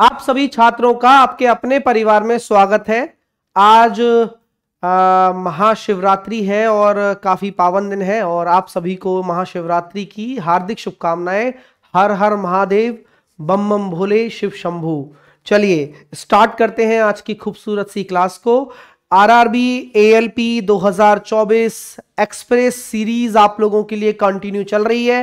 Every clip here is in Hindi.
आप सभी छात्रों का आपके अपने परिवार में स्वागत है आज महाशिवरात्रि है और काफ़ी पावन दिन है और आप सभी को महाशिवरात्रि की हार्दिक शुभकामनाएं हर हर महादेव बम बम भोले शिव शंभु चलिए स्टार्ट करते हैं आज की खूबसूरत सी क्लास को आरआरबी एएलपी 2024 एक्सप्रेस सीरीज आप लोगों के लिए कंटिन्यू चल रही है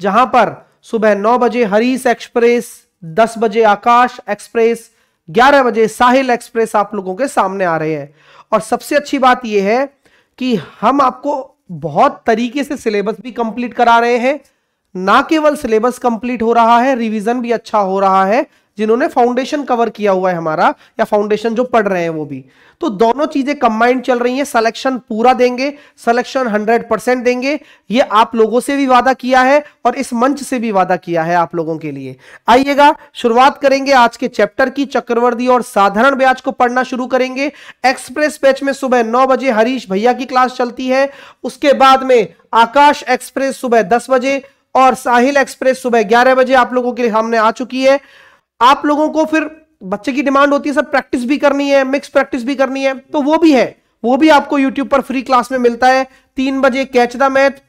जहां पर सुबह नौ बजे हरीश एक्सप्रेस दस बजे आकाश एक्सप्रेस ग्यारह बजे साहिल एक्सप्रेस आप लोगों के सामने आ रहे हैं और सबसे अच्छी बात यह है कि हम आपको बहुत तरीके से सिलेबस भी कंप्लीट करा रहे हैं ना केवल सिलेबस कंप्लीट हो रहा है रिवीजन भी अच्छा हो रहा है जिन्होंने फाउंडेशन कवर किया हुआ है हमारा या फाउंडेशन जो पढ़ रहे हैं वो भी तो दोनों चीजें कंबाइंड चल रही हैं सिलेक्शन पूरा देंगे सिलेक्शन 100 परसेंट देंगे ये आप लोगों से भी वादा किया है और इस मंच से भी वादा किया है आप लोगों के लिए आइएगा शुरुआत करेंगे आज के चैप्टर की चक्रवर्ती और साधारण ब्याज को पढ़ना शुरू करेंगे एक्सप्रेस बैच में सुबह नौ बजे हरीश भैया की क्लास चलती है उसके बाद में आकाश एक्सप्रेस सुबह दस बजे और साहिल एक्सप्रेस सुबह ग्यारह बजे आप लोगों के लिए सामने आ चुकी है आप लोगों को फिर बच्चे की डिमांड होती है सर प्रैक्टिस भी करनी है मिक्स प्रैक्टिस भी करनी है तो वो भी है वो भी आपको यूट्यूब पर फ्री क्लास में मिलता है तीन बजे कैच द मैथ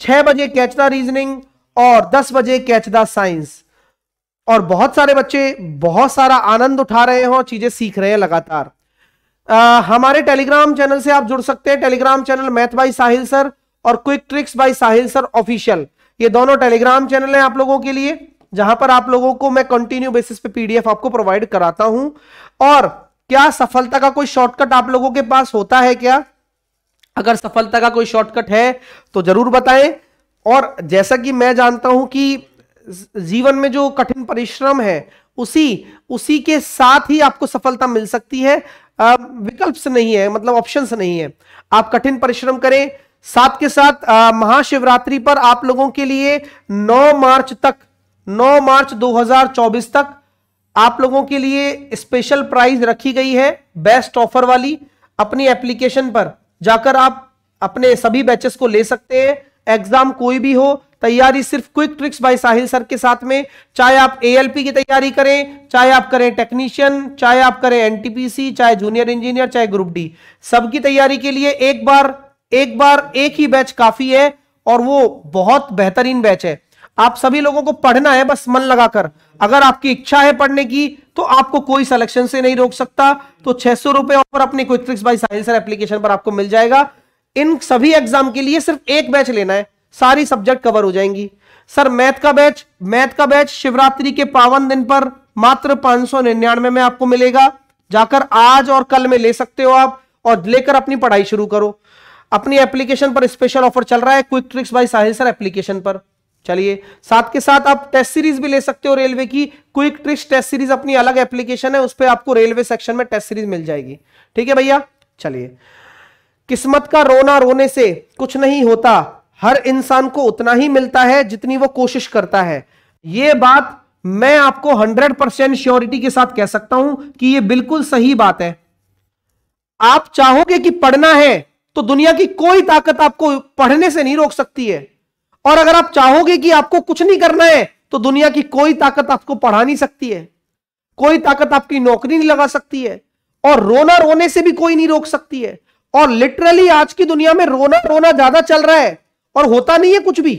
छह बजे कैच द रीजनिंग और दस बजे कैच द साइंस और बहुत सारे बच्चे बहुत सारा आनंद उठा रहे हैं और चीजें सीख रहे हैं लगातार आ, हमारे टेलीग्राम चैनल से आप जुड़ सकते हैं Telegram channel math by Sahil sir और quick tricks by Sahil sir official ये दोनों टेलीग्राम चैनल है आप लोगों के लिए जहां पर आप लोगों को मैं कंटिन्यू बेसिस पे पीडीएफ आपको प्रोवाइड कराता हूं और क्या सफलता का कोई शॉर्टकट आप लोगों के पास होता है क्या अगर सफलता का कोई शॉर्टकट है तो जरूर बताएं और जैसा कि मैं जानता हूं कि जीवन में जो कठिन परिश्रम है उसी उसी के साथ ही आपको सफलता मिल सकती है विकल्प नहीं है मतलब ऑप्शन नहीं है आप कठिन परिश्रम करें साथ के साथ महाशिवरात्रि पर आप लोगों के लिए 9 मार्च तक 9 मार्च 2024 तक आप लोगों के लिए स्पेशल प्राइस रखी गई है बेस्ट ऑफर वाली अपनी एप्लीकेशन पर जाकर आप अपने सभी बैचेस को ले सकते हैं एग्जाम कोई भी हो तैयारी सिर्फ quick tricks by Sahil sir के साथ में चाहे आप एएलपी की तैयारी करें चाहे आप करें टेक्नीशियन चाहे आप करें एनटीपीसी चाहे जूनियर इंजीनियर चाहे ग्रुप डी सबकी तैयारी के लिए एक बार एक बार एक ही बैच काफी है और वो बहुत बेहतरीन बैच है आप सभी लोगों को पढ़ना है बस मन लगाकर अगर आपकी इच्छा है पढ़ने की तो आपको कोई सिलेक्शन से नहीं रोक सकता तो छह सौ रुपए और अपने बाई साइंसर एप्लीकेशन पर आपको मिल जाएगा इन सभी एग्जाम के लिए सिर्फ एक बैच लेना है सारी सब्जेक्ट कवर हो जाएंगी सर मैथ का बैच मैथ का बैच शिवरात्रि के पावन दिन पर मात्र पांच सौ निन्यानवे में आपको मिलेगा जाकर आज और कल में ले सकते हो आप और लेकर अपनी पढ़ाई शुरू करो अपनी एप्लीकेशन पर स्पेशल ऑफर चल रहा है quick tricks by Sahil sir application पर चलिए साथ के साथ आप टेस्ट सीरीज भी ले सकते हो रेलवे की क्विक ट्रिक्स टेस्ट सीरीज अपनी अलग एप्लीकेशन है उस पर आपको रेलवे सेक्शन में टेस्ट सीरीज मिल जाएगी ठीक है भैया चलिए किस्मत का रोना रोने से कुछ नहीं होता हर इंसान को उतना ही मिलता है जितनी वो कोशिश करता है ये बात मैं आपको 100 परसेंट श्योरिटी के साथ कह सकता हूं कि ये बिल्कुल सही बात है आप चाहोगे कि पढ़ना है तो दुनिया की कोई ताकत आपको पढ़ने से नहीं रोक सकती है और अगर आप चाहोगे कि आपको कुछ नहीं करना है तो दुनिया की कोई ताकत आपको पढ़ा नहीं सकती है कोई ताकत आपकी नौकरी नहीं लगा सकती है और रोना रोने से भी कोई नहीं रोक सकती है और लिटरली आज की दुनिया में रोना रोना ज्यादा चल रहा है और होता नहीं है कुछ भी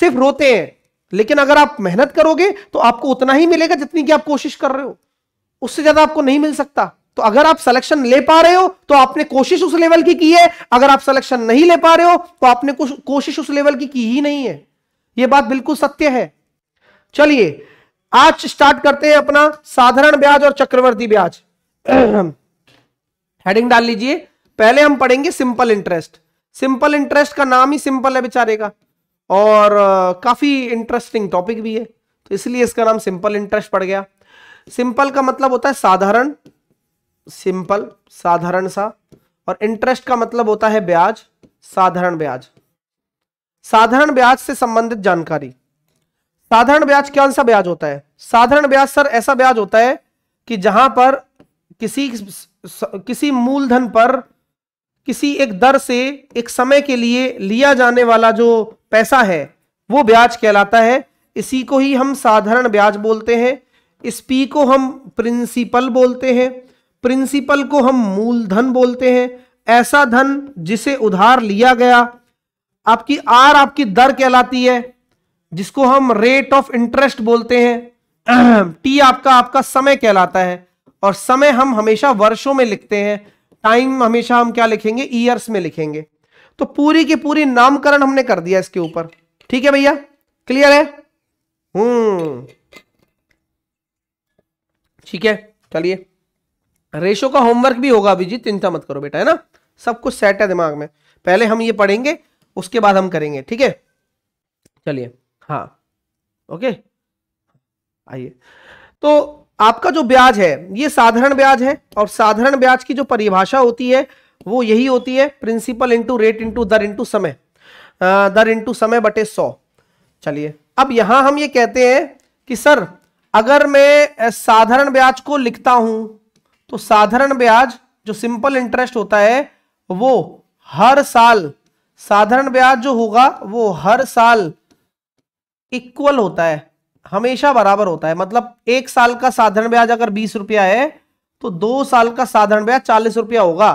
सिर्फ रोते हैं लेकिन अगर आप मेहनत करोगे तो आपको उतना ही मिलेगा जितनी की आप कोशिश कर रहे हो उससे ज्यादा आपको नहीं मिल सकता तो अगर आप सिलेक्शन ले पा रहे हो तो आपने कोशिश उस लेवल की की है अगर आप सिलेक्शन नहीं ले पा रहे हो तो आपने कुछ कोशिश उस लेवल की की ही नहीं है यह बात बिल्कुल सत्य है चलिए आज स्टार्ट करते हैं अपना साधारण ब्याज और चक्रवर्ती ब्याज हेडिंग डाल लीजिए पहले हम पढ़ेंगे सिंपल इंटरेस्ट सिंपल इंटरेस्ट का नाम ही सिंपल है बेचारे का और काफी इंटरेस्टिंग टॉपिक भी है तो इसलिए इसका नाम सिंपल इंटरेस्ट पड़ गया सिंपल का मतलब होता है साधारण सिंपल साधारण सा और इंटरेस्ट का मतलब होता है ब्याज साधारण ब्याज साधारण ब्याज से संबंधित जानकारी साधारण ब्याज कौन सा ब्याज होता है साधारण ब्याज सर ऐसा ब्याज होता है कि जहां पर किसी किसी मूलधन पर किसी एक दर से एक समय के लिए लिया जाने वाला जो पैसा है वो ब्याज कहलाता है इसी को ही हम साधारण ब्याज बोलते हैं इस पी को हम प्रिंसिपल बोलते हैं प्रिंसिपल को हम मूलधन बोलते हैं ऐसा धन जिसे उधार लिया गया आपकी आर आपकी दर कहलाती है जिसको हम रेट ऑफ इंटरेस्ट बोलते हैं टी आपका आपका समय कहलाता है और समय हम हमेशा वर्षों में लिखते हैं टाइम हमेशा हम क्या लिखेंगे ईयर्स में लिखेंगे तो पूरी की पूरी नामकरण हमने कर दिया इसके ऊपर ठीक है भैया क्लियर है हम्म ठीक है चलिए रेशो का होमवर्क भी होगा अभिजीत चिंता मत करो बेटा है ना सब कुछ सेट है दिमाग में पहले हम ये पढ़ेंगे उसके बाद हम करेंगे ठीक है चलिए हाँ ओके आइए तो आपका जो ब्याज है ये साधारण ब्याज है और साधारण ब्याज की जो परिभाषा होती है वो यही होती है प्रिंसिपल इंटू रेट इंटू दर इंटू समय दर इंटू समय बटे सौ चलिए अब यहां हम ये कहते हैं कि सर अगर मैं साधारण ब्याज को लिखता हूं तो साधारण ब्याज जो सिंपल इंटरेस्ट होता है वो हर साल साधारण ब्याज जो होगा वो हर साल इक्वल होता है हमेशा बराबर होता है मतलब एक साल का साधारण ब्याज अगर बीस रुपया है तो दो साल का साधारण ब्याज चालीस रुपया होगा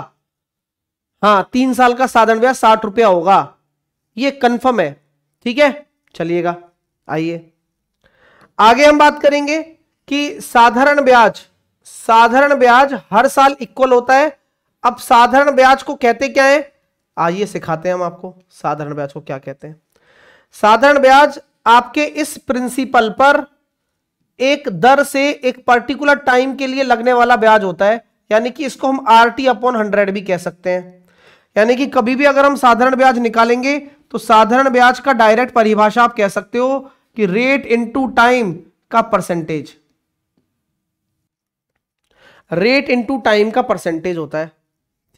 हाँ तीन साल का साधारण ब्याज साठ रुपया होगा ये कंफर्म है ठीक है चलिएगा आइए आगे हम बात करेंगे कि साधारण ब्याज साधारण ब्याज हर साल इक्वल होता है अब साधारण ब्याज को कहते क्या है आइए सिखाते हैं हम आपको साधारण ब्याज को क्या कहते हैं साधारण ब्याज आपके इस प्रिंसिपल पर एक दर से एक पर्टिकुलर टाइम के लिए लगने वाला ब्याज होता है यानी कि इसको हम आर टी अपॉन हंड्रेड भी कह सकते हैं यानी कि कभी भी अगर हम साधारण ब्याज निकालेंगे तो साधारण ब्याज का डायरेक्ट परिभाषा आप कह सकते हो कि रेट इनटू टाइम का परसेंटेज रेट इनटू टाइम का परसेंटेज होता है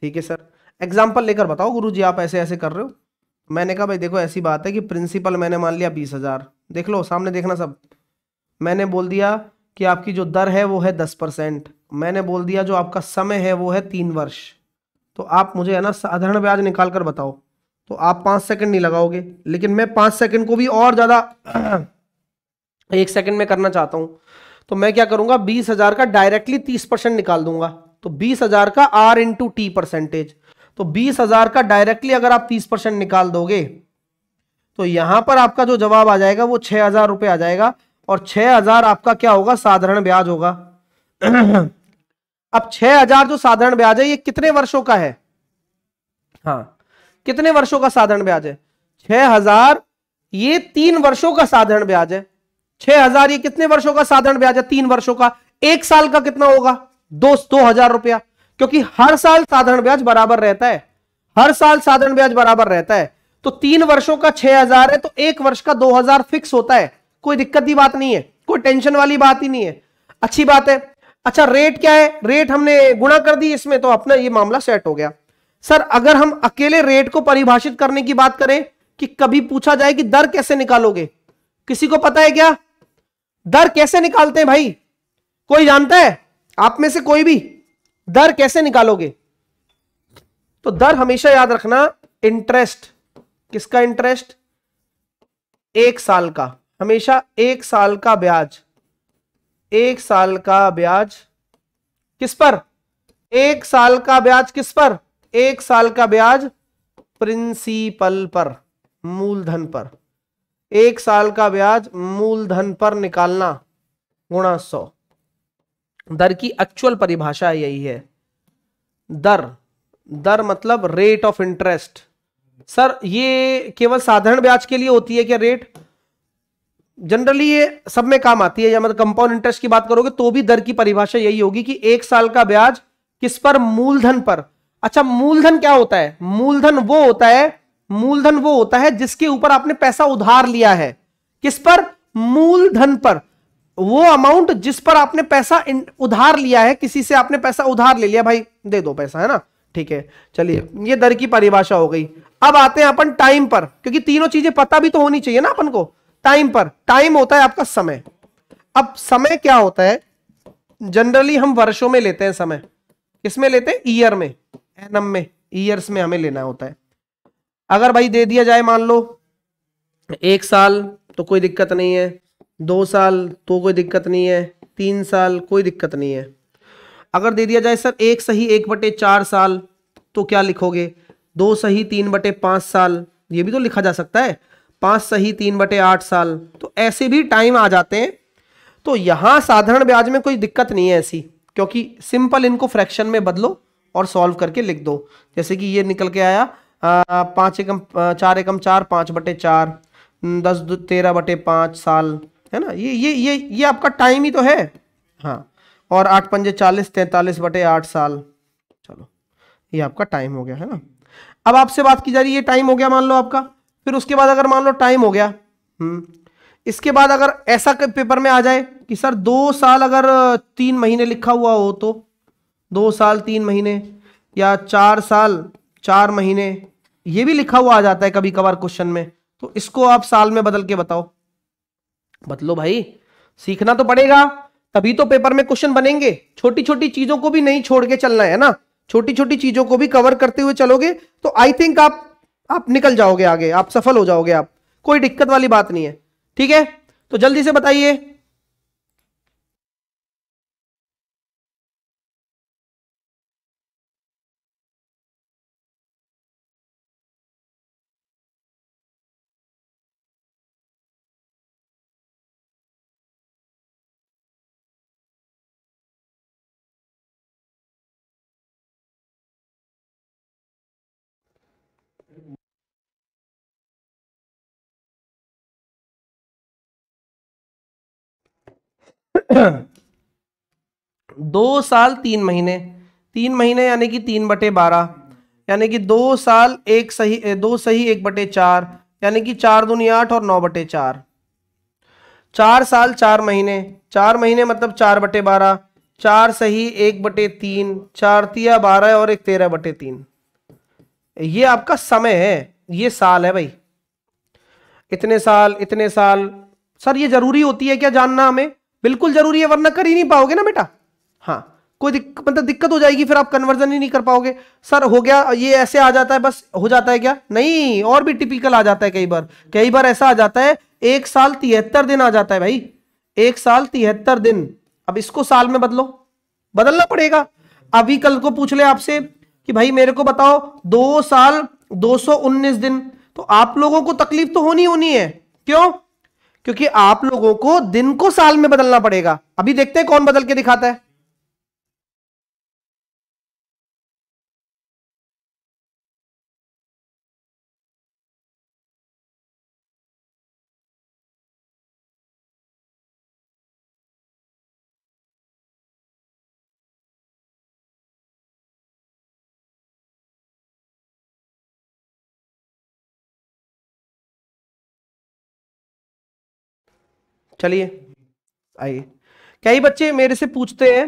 ठीक है सर एग्जाम्पल लेकर बताओ गुरु जी आप ऐसे ऐसे कर रहे हो मैंने कहा भाई देखो ऐसी बात है कि प्रिंसिपल मैंने मान लिया बीस हज़ार देख लो सामने देखना सब मैंने बोल दिया कि आपकी जो दर है वो है दस परसेंट मैंने बोल दिया जो आपका समय है वो है तीन वर्ष तो आप मुझे है ना साधारण ब्याज निकाल कर बताओ तो आप पांच सेकंड नहीं लगाओगे लेकिन मैं पांच सेकंड को भी और ज़्यादा एक सेकंड में करना चाहता हूँ तो मैं क्या करूंगा बीस हजार का डायरेक्टली तीस परसेंट निकाल दूंगा तो बीस हजार का आर इंटू टी परसेंटेज तो बीस हजार का डायरेक्टली अगर आप तीस परसेंट निकाल दोगे तो यहां पर आपका जो जवाब आ जाएगा वो छह हजार रुपये आ जाएगा और छह हजार आपका क्या होगा साधारण ब्याज होगा अब छह हजार जो साधारण ब्याज है ये कितने वर्षों का है हाँ कितने वर्षों का साधारण ब्याज है छह हजार ये तीन वर्षों का साधारण ब्याज है छह हजार ये कितने वर्षों का साधारण ब्याज है तीन वर्षों का एक साल का कितना होगा दो दो हजार रुपया क्योंकि हर साल साधारण ब्याज बराबर रहता है हर साल साधारण ब्याज बराबर रहता है तो तीन वर्षों का छह हजार है तो एक वर्ष का दो हजार फिक्स होता है कोई दिक्कत की बात नहीं है कोई टेंशन वाली बात ही नहीं है अच्छी बात है अच्छा रेट क्या है रेट हमने गुणा कर दी इसमें तो अपना ये मामला सेट हो गया सर अगर हम अकेले रेट को परिभाषित करने की बात करें कि कभी पूछा जाए कि दर कैसे निकालोगे किसी को पता है क्या दर कैसे निकालते हैं भाई कोई जानता है आप में से कोई भी दर कैसे निकालोगे तो दर हमेशा याद रखना इंटरेस्ट किसका इंटरेस्ट एक साल का हमेशा एक साल का ब्याज एक साल का ब्याज किस पर एक साल का ब्याज किस पर एक साल का ब्याज प्रिंसिपल पर मूलधन पर एक साल का ब्याज मूलधन पर निकालना गुणा सौ दर की एक्चुअल परिभाषा यही है दर दर मतलब रेट ऑफ इंटरेस्ट सर ये केवल साधारण ब्याज के लिए होती है क्या रेट जनरली ये सब में काम आती है या मतलब कंपाउंड इंटरेस्ट की बात करोगे तो भी दर की परिभाषा यही होगी कि एक साल का ब्याज किस पर मूलधन पर अच्छा मूलधन क्या होता है मूलधन वो होता है मूलधन वो होता है जिसके ऊपर आपने पैसा उधार लिया है किस पर मूलधन पर वो अमाउंट जिस पर आपने पैसा उधार लिया है किसी से आपने पैसा उधार ले लिया भाई दे दो पैसा है ना ठीक है चलिए ये दर की परिभाषा हो गई अब आते हैं अपन टाइम पर क्योंकि तीनों चीजें पता भी तो होनी चाहिए ना अपन को टाइम पर टाइम होता है आपका समय अब समय क्या होता है जनरली हम वर्षों में लेते हैं समय किसमें लेते हैं ईयर में एनम में ईयर्स में हमें लेना होता है अगर भाई दे दिया जाए मान लो एक साल तो कोई दिक्कत नहीं है दो साल तो कोई दिक्कत नहीं है तीन साल कोई दिक्कत नहीं है अगर दे दिया जाए सर एक सही एक बटे चार साल तो क्या लिखोगे दो सही तीन बटे पांच साल ये भी तो लिखा जा सकता है पांच सही तीन बटे आठ साल तो ऐसे भी टाइम आ जाते हैं तो यहां साधारण ब्याज में कोई दिक्कत नहीं है ऐसी क्योंकि सिंपल इनको फ्रैक्शन में बदलो और सॉल्व करके लिख दो जैसे कि ये निकल के आया पाँच एकम चार एकम चार पाँच बटे चार दस तेरह बटे पाँच साल है ना ये ये ये ये आपका टाइम ही तो है हाँ और आठ पंजे चालीस तैंतालीस बटे आठ साल चलो ये आपका टाइम हो गया है ना अब आपसे बात की जा रही है टाइम हो गया मान लो आपका फिर उसके बाद अगर मान लो टाइम हो गया हम्म, इसके बाद अगर ऐसा पेपर में आ जाए कि सर दो साल अगर तीन महीने लिखा हुआ हो तो दो साल तीन महीने या चार साल चार महीने ये भी लिखा हुआ आ जाता है कभी कभार क्वेश्चन में तो इसको आप साल में बदल के बताओ बदलो भाई सीखना तो पड़ेगा तभी तो पेपर में क्वेश्चन बनेंगे छोटी छोटी चीजों को भी नहीं छोड़ के चलना है ना छोटी छोटी चीजों को भी कवर करते हुए चलोगे तो आई थिंक आप आप निकल जाओगे आगे आप सफल हो जाओगे आप कोई दिक्कत वाली बात नहीं है ठीक है तो जल्दी से बताइए दो साल तीन महीने तीन महीने यानी कि तीन बटे बारह यानी कि दो साल एक सही दो सही एक बटे चार यानी कि चार दुनिया आठ और नौ बटे चार चार साल चार महीने चार महीने मतलब चार बटे बारह चार सही एक बटे तीन चार तिया बारह और एक तेरह बटे तीन ये आपका समय है ये साल है भाई इतने साल इतने साल सर ये जरूरी होती है क्या जानना हमें बिल्कुल जरूरी है वरना कर ही नहीं पाओगे ना बेटा हाँ कोई दिक, मतलब दिक्कत हो जाएगी फिर आप कन्वर्जन ही नहीं कर पाओगे सर हो गया ये ऐसे आ जाता है बस हो जाता है क्या नहीं और भी टिपिकल आ जाता है कई बार कई बार ऐसा आ जाता है एक साल तिहत्तर दिन आ जाता है भाई एक साल तिहत्तर दिन अब इसको साल में बदलो बदलना पड़ेगा अभी कल को पूछ ले आपसे कि भाई मेरे को बताओ दो साल दो दिन तो आप लोगों को तकलीफ तो होनी होनी है क्यों क्योंकि आप लोगों को दिन को साल में बदलना पड़ेगा अभी देखते हैं कौन बदल के दिखाता है चलिए आइए कई बच्चे मेरे से पूछते हैं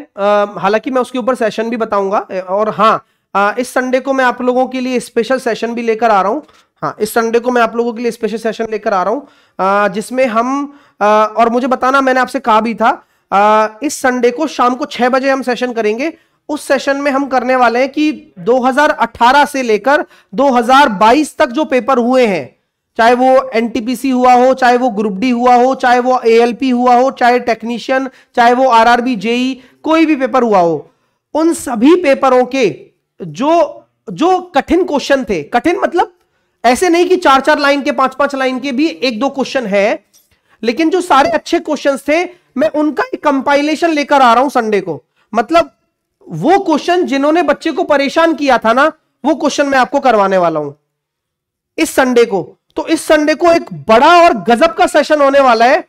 हालांकि मैं उसके ऊपर सेशन भी बताऊंगा और हाँ आ, इस संडे को मैं आप लोगों के लिए स्पेशल सेशन भी लेकर आ रहा हूँ हाँ इस संडे को मैं आप लोगों के लिए स्पेशल सेशन लेकर आ रहा हूँ जिसमें हम आ, और मुझे बताना मैंने आपसे कहा भी था आ, इस संडे को शाम को छः बजे हम सेशन करेंगे उस सेशन में हम करने वाले हैं कि 2018 से लेकर 2022 तक जो पेपर हुए हैं चाहे वो एनटीपीसी हुआ हो चाहे वो ग्रुप डी हुआ हो चाहे वो एएलपी हुआ हो चाहे टेक्नीशियन चाहे वो आरआरबी जेई e, कोई भी पेपर हुआ हो उन सभी पेपरों के जो जो कठिन क्वेश्चन थे कठिन मतलब ऐसे नहीं कि चार चार लाइन के पांच पांच लाइन के भी एक दो क्वेश्चन है लेकिन जो सारे अच्छे क्वेश्चन थे मैं उनका एक कंपाइलेशन लेकर आ रहा हूं संडे को मतलब वो क्वेश्चन जिन्होंने बच्चे को परेशान किया था ना वो क्वेश्चन मैं आपको करवाने वाला हूं इस संडे को तो इस संडे को एक बड़ा और गजब का सेशन होने वाला है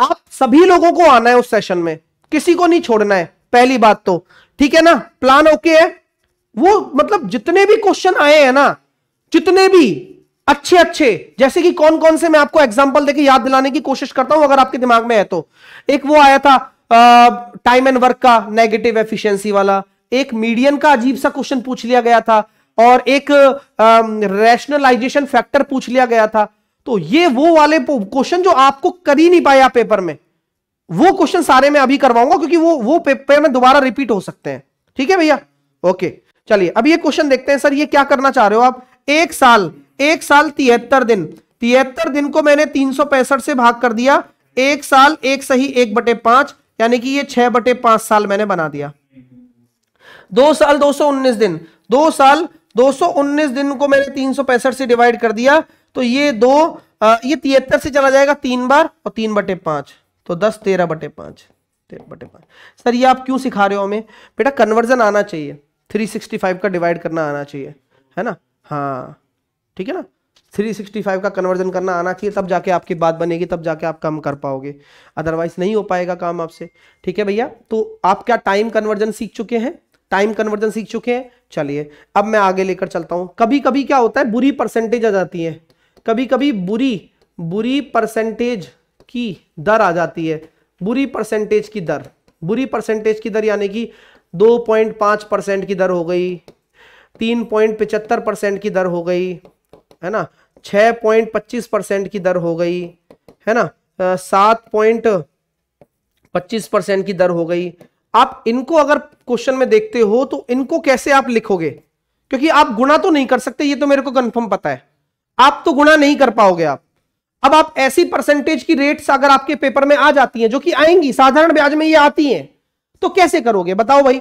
आप सभी लोगों को आना है उस सेशन में किसी को नहीं छोड़ना है पहली बात तो ठीक है ना प्लान ओके है वो मतलब जितने भी क्वेश्चन आए हैं ना जितने भी अच्छे अच्छे जैसे कि कौन कौन से मैं आपको एग्जाम्पल देके याद दिलाने की कोशिश करता हूं अगर आपके दिमाग में है तो एक वो आया था टाइम एंड वर्क का नेगेटिव एफिशिएंसी वाला एक मीडियन का अजीब सा क्वेश्चन पूछ लिया गया था और एक रैशनलाइजेशन फैक्टर पूछ लिया गया था तो ये वो वाले क्वेश्चन जो आपको कर ही नहीं पाया पेपर में वो क्वेश्चन सारे में अभी करवाऊंगा क्योंकि वो वो पेपर में दोबारा रिपीट हो सकते हैं ठीक है भैया ओके चलिए अब ये क्वेश्चन देखते हैं सर ये क्या करना चाह रहे हो आप एक साल एक साल तिहत्तर दिन तिहत्तर दिन को मैंने तीन से भाग कर दिया एक साल एक सही एक बटे पांच यानी कि ये छह बटे पांच साल मैंने बना दिया दो साल दो सौ उन्नीस दिन दो साल 219 दिन को मैंने तीन से डिवाइड कर दिया तो ये दो आ, ये तिहत्तर से चला जाएगा तीन बार और तीन बटे पांच तो दस तेरह बटे पांच तेरह बटे पांच सर ये आप क्यों सिखा रहे हो हमें बेटा कन्वर्जन आना चाहिए 365 का डिवाइड करना आना चाहिए है ना हाँ ठीक है ना 365 का कन्वर्जन करना आना चाहिए तब जाके आपकी बात बनेगी तब जाके आप काम कर पाओगे अदरवाइज नहीं हो पाएगा काम आपसे ठीक है भैया तो आप क्या टाइम कन्वर्जन सीख चुके हैं टाइम कन्वर्जन सीख चुके हैं चलिए अब मैं आगे लेकर चलता हूं कभी कभी क्या होता है बुरी परसेंटेज आ जाती है कभी कभी बुरी बुरी परसेंटेज की दर आ जाती है बुरी परसेंटेज की दर बुरी परसेंटेज की दर यानी कि 2.5 परसेंट की दर हो गई तीन पॉइंट पिचहत्तर परसेंट की दर हो गई है ना छः पॉइंट पच्चीस परसेंट की दर हो गई है ना सात पॉइंट पच्चीस परसेंट की दर हो गई आप इनको अगर क्वेश्चन में देखते हो तो इनको कैसे आप लिखोगे क्योंकि आप गुणा तो नहीं कर सकते ये तो मेरे को कंफर्म पता है आप तो गुणा नहीं कर पाओगे आप अब आप ऐसी परसेंटेज की रेट्स अगर आपके पेपर में आ जाती हैं जो कि आएंगी साधारण ब्याज में ये आती हैं तो कैसे करोगे बताओ भाई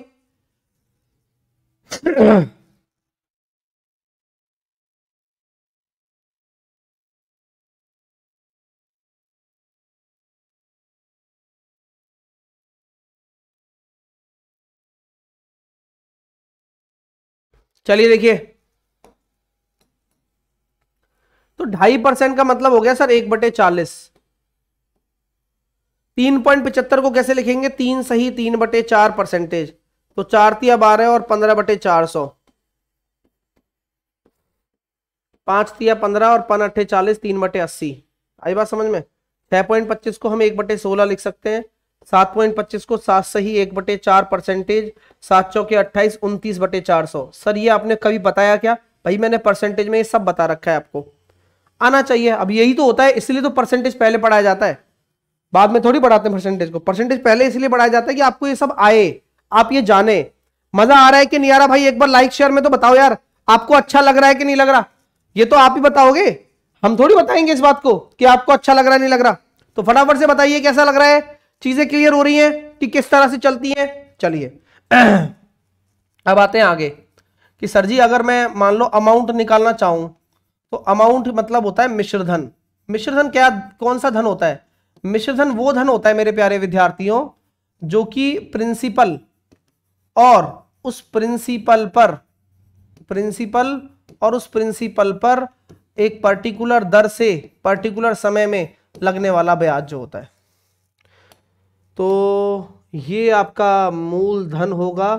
चलिए देखिए तो ढाई परसेंट का मतलब हो गया सर एक बटे चालीस तीन पॉइंट पिचहत्तर को कैसे लिखेंगे तीन सही तीन बटे चार परसेंटेज तो चार तिया बारह और पंद्रह बटे चार सौ पांच तिया पंद्रह और पन अट्ठे चालीस तीन बटे अस्सी आई बात समझ में छह पॉइंट पच्चीस को हम एक बटे सोलह लिख सकते हैं सात पॉइंट पच्चीस को सात से ही एक बटे चार परसेंटेज सात चौके अट्ठाईस उनतीस बटे चार सौ सर ये आपने कभी बताया क्या भाई मैंने परसेंटेज में ये सब बता रखा है आपको आना चाहिए अब यही तो होता है इसलिए तो परसेंटेज पहले पढ़ाया जाता है बाद में थोड़ी बढ़ाते हैं परसेंटेज को परसेंटेज पहले इसलिए बढ़ाया जाता है कि आपको ये सब आए आप ये जाने मजा आ रहा है कि नहीं आ रहा भाई एक बार लाइक शेयर में तो बताओ यार आपको अच्छा लग रहा है कि नहीं लग रहा ये तो आप ही बताओगे हम थोड़ी बताएंगे इस बात को कि आपको अच्छा लग रहा है नहीं लग रहा तो फटाफट से बताइए कैसा लग रहा है चीजें क्लियर हो रही हैं कि किस तरह से चलती हैं चलिए अब आते हैं आगे कि सर जी अगर मैं मान लो अमाउंट निकालना चाहूं तो अमाउंट मतलब होता है मिश्रधन मिश्रधन क्या कौन सा धन होता है मिश्रधन वो धन होता है मेरे प्यारे विद्यार्थियों जो कि प्रिंसिपल और उस प्रिंसिपल पर प्रिंसिपल और उस प्रिंसिपल पर एक पर्टिकुलर दर से पर्टिकुलर समय में लगने वाला ब्याज जो होता है तो ये आपका मूलधन होगा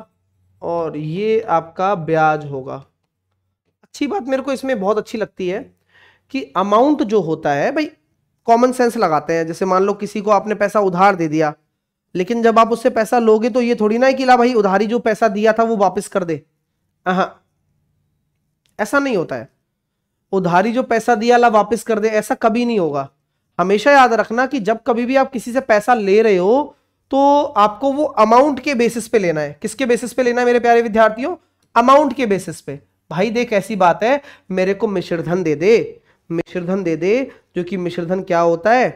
और ये आपका ब्याज होगा अच्छी बात मेरे को इसमें बहुत अच्छी लगती है कि अमाउंट जो होता है भाई कॉमन सेंस लगाते हैं जैसे मान लो किसी को आपने पैसा उधार दे दिया लेकिन जब आप उससे पैसा लोगे तो ये थोड़ी ना है कि ला भाई उधारी जो पैसा दिया था वो वापस कर दे हाँ ऐसा नहीं होता है उधारी जो पैसा दिया ला वापस कर दे ऐसा कभी नहीं होगा हमेशा याद रखना कि जब कभी भी आप किसी से पैसा ले रहे हो तो आपको वो अमाउंट के बेसिस पे लेना है किसके बेसिस पे लेना है मेरे प्यारे विद्यार्थियों अमाउंट के बेसिस पे भाई देख ऐसी बात है मेरे को मिश्रधन दे दे मिश्रधन दे दे जो कि मिश्रधन क्या होता है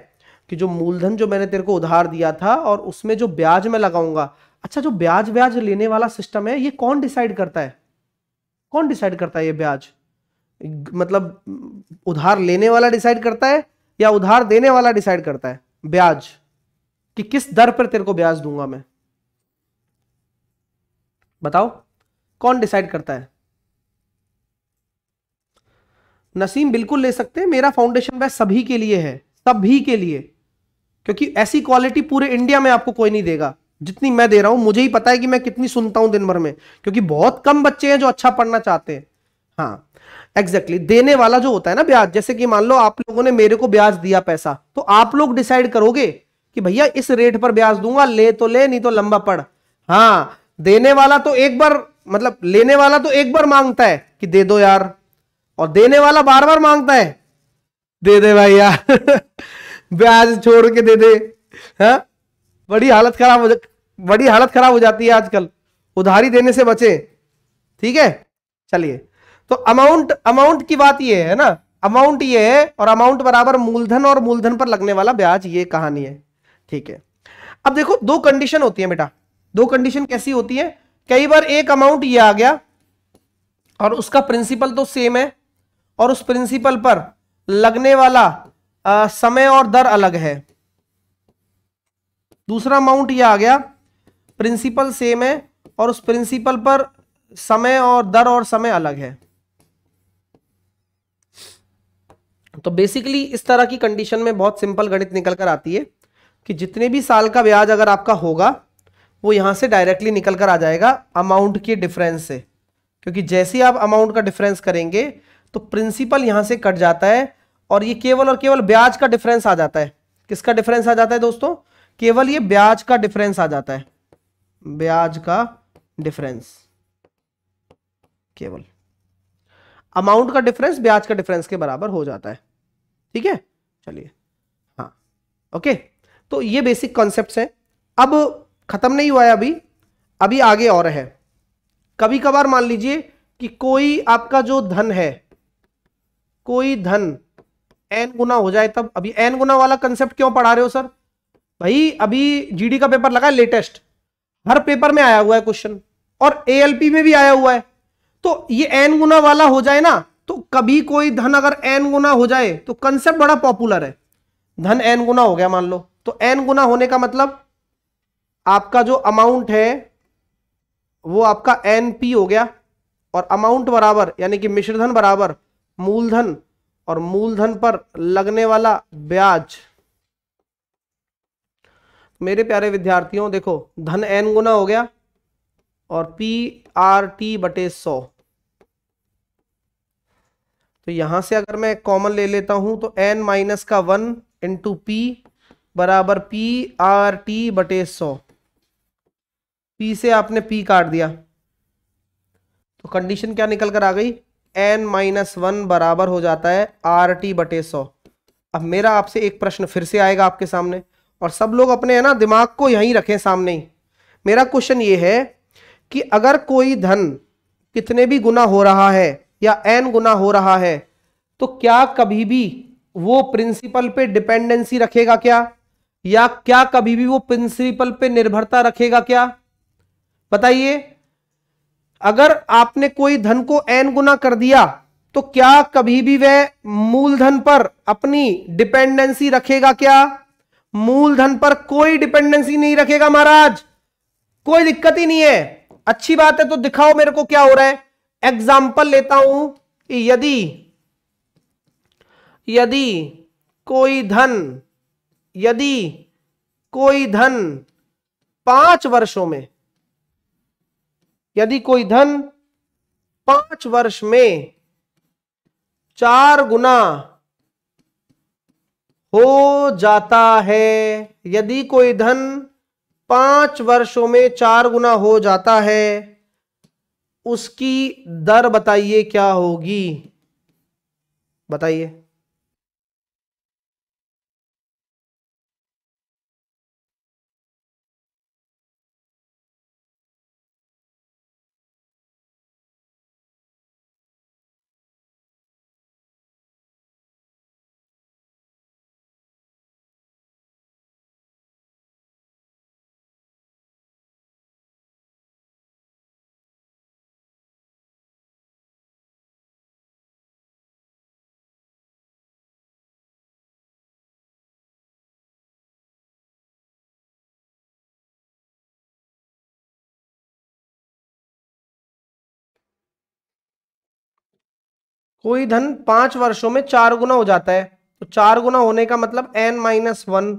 कि जो मूलधन जो मैंने तेरे को उधार दिया था और उसमें जो ब्याज मैं लगाऊंगा अच्छा जो ब्याज ब्याज लेने वाला सिस्टम है ये कौन डिसाइड करता है कौन डिसाइड करता है ये ब्याज मतलब उधार लेने वाला डिसाइड करता है या उधार देने वाला डिसाइड करता है ब्याज कि किस दर पर तेरे को ब्याज दूंगा मैं बताओ कौन डिसाइड करता है नसीम बिल्कुल ले सकते हैं मेरा फाउंडेशन बैच सभी के लिए है सभी के लिए क्योंकि ऐसी क्वालिटी पूरे इंडिया में आपको कोई नहीं देगा जितनी मैं दे रहा हूं मुझे ही पता है कि मैं कितनी सुनता हूं दिन भर में क्योंकि बहुत कम बच्चे हैं जो अच्छा पढ़ना चाहते हैं हाँ एग्जैक्टली exactly. देने वाला जो होता है ना ब्याज जैसे कि मान लो आप लोगों ने मेरे को ब्याज दिया पैसा तो आप लोग डिसाइड करोगे कि भैया इस रेट पर ब्याज दूंगा ले तो ले नहीं तो लंबा पड़ हाँ देने वाला तो एक बार मतलब लेने वाला तो एक बार मांगता है कि दे दो यार और देने वाला बार बार मांगता है दे दे भाई यार ब्याज छोड़ के दे दे हाँ बड़ी हालत खराब हो जा बड़ी हालत खराब हो जाती है आजकल उधारी देने से बचे ठीक है चलिए तो अमाउंट अमाउंट की बात ये है ना अमाउंट ये है और अमाउंट बराबर मूलधन और मूलधन पर लगने वाला ब्याज ये कहानी है ठीक है अब देखो दो कंडीशन होती है बेटा दो कंडीशन कैसी होती है कई बार एक अमाउंट ये आ गया और उसका प्रिंसिपल तो सेम है और उस प्रिंसिपल पर लगने वाला आ, समय और दर अलग है दूसरा अमाउंट ये आ गया प्रिंसिपल सेम है और उस प्रिंसिपल पर समय और दर और समय अलग है तो बेसिकली इस तरह की कंडीशन में बहुत सिंपल गणित निकल कर आती है कि जितने भी साल का ब्याज अगर आपका होगा वो यहां से डायरेक्टली निकल कर आ जाएगा अमाउंट के डिफरेंस से क्योंकि जैसे आप अमाउंट का डिफरेंस करेंगे तो प्रिंसिपल यहां से कट जाता है और ये केवल और केवल ब्याज का डिफरेंस आ जाता है किसका डिफरेंस आ जाता है दोस्तों केवल ये ब्याज का डिफरेंस आ जाता है ब्याज का डिफरेंस केवल अमाउंट का डिफरेंस ब्याज का डिफरेंस के बराबर हो जाता है ठीक है चलिए हाँ ओके तो ये बेसिक कॉन्सेप्ट है अब खत्म नहीं हुआ है अभी अभी आगे और है कभी कभार मान लीजिए कि कोई आपका जो धन है कोई धन एन गुना हो जाए तब अभी एन गुना वाला कंसेप्ट क्यों पढ़ा रहे हो सर भाई अभी जीडी का पेपर लगा है लेटेस्ट हर पेपर में आया हुआ है क्वेश्चन और एएलपी में भी आया हुआ है तो ये एन गुना वाला हो जाए ना तो कभी कोई धन अगर एन गुना हो जाए तो कंसेप्ट बड़ा पॉपुलर है धन एन गुना हो गया मान लो तो एन गुना होने का मतलब आपका जो अमाउंट है वो आपका एन पी हो गया और अमाउंट बराबर यानी कि मिश्रधन बराबर मूलधन और मूलधन पर लगने वाला ब्याज मेरे प्यारे विद्यार्थियों देखो धन एन गुना हो गया और पी आर टी बटे सौ तो यहां से अगर मैं कॉमन ले लेता हूं तो एन माइनस का वन इंटू पी बराबर पी आर टी बटे सौ पी से आपने पी काट दिया तो कंडीशन क्या निकल कर आ गई एन माइनस वन बराबर हो जाता है आर टी बटे सौ अब मेरा आपसे एक प्रश्न फिर से आएगा आपके सामने और सब लोग अपने है ना दिमाग को यहीं रखें सामने ही मेरा क्वेश्चन ये है कि अगर कोई धन कितने भी गुना हो रहा है या एन गुना हो रहा है तो क्या कभी भी वो प्रिंसिपल पे डिपेंडेंसी रखेगा क्या या क्या कभी भी वो प्रिंसिपल पे निर्भरता रखेगा क्या बताइए अगर आपने कोई धन को एन गुना कर दिया तो क्या कभी भी वह मूलधन पर अपनी डिपेंडेंसी रखेगा क्या मूलधन पर कोई डिपेंडेंसी नहीं रखेगा महाराज कोई दिक्कत ही नहीं है अच्छी बात है तो दिखाओ मेरे को क्या हो रहा है एग्जाम्पल लेता हूं कि यदि यदि कोई धन यदि कोई धन पांच वर्षों में यदि कोई धन पांच वर्ष में चार गुना हो जाता है यदि कोई धन पांच वर्षों में चार गुना हो जाता है उसकी दर बताइए क्या होगी बताइए कोई धन पांच वर्षों में चार गुना हो जाता है तो चार गुना होने का मतलब N minus one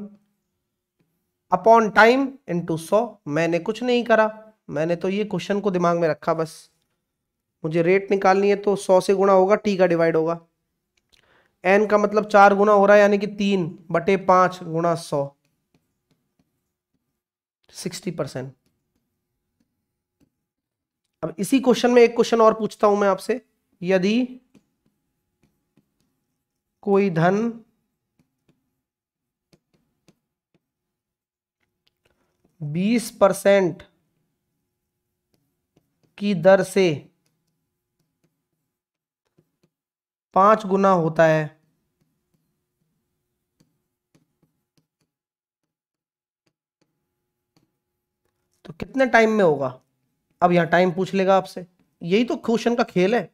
upon time into सौ मैंने कुछ नहीं करा मैंने तो ये क्वेश्चन को दिमाग में रखा बस मुझे रेट निकालनी है तो सौ से गुणा होगा टी का डिवाइड होगा एन का मतलब चार गुना हो रहा है यानी कि तीन बटे पांच गुणा सौ सिक्सटी परसेंट अब इसी क्वेश्चन में एक क्वेश्चन और पूछता हूं मैं आपसे यदि कोई धन बीस परसेंट की दर से पांच गुना होता है तो कितने टाइम में होगा अब यहां टाइम पूछ लेगा आपसे यही तो क्वेश्चन का खेल है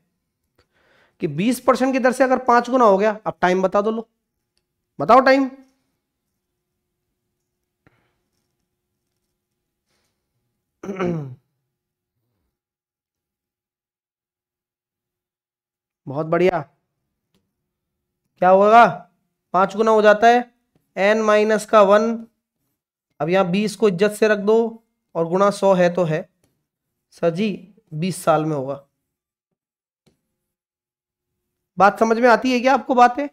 कि 20 परसेंट की दर से अगर पांच गुना हो गया अब टाइम बता दो लो बताओ टाइम बहुत बढ़िया क्या होगा पांच गुना हो जाता है एन माइनस का वन अब यहां बीस को इज्जत से रख दो और गुना सौ है तो है सर जी बीस साल में होगा बात समझ में आती है क्या आपको बातें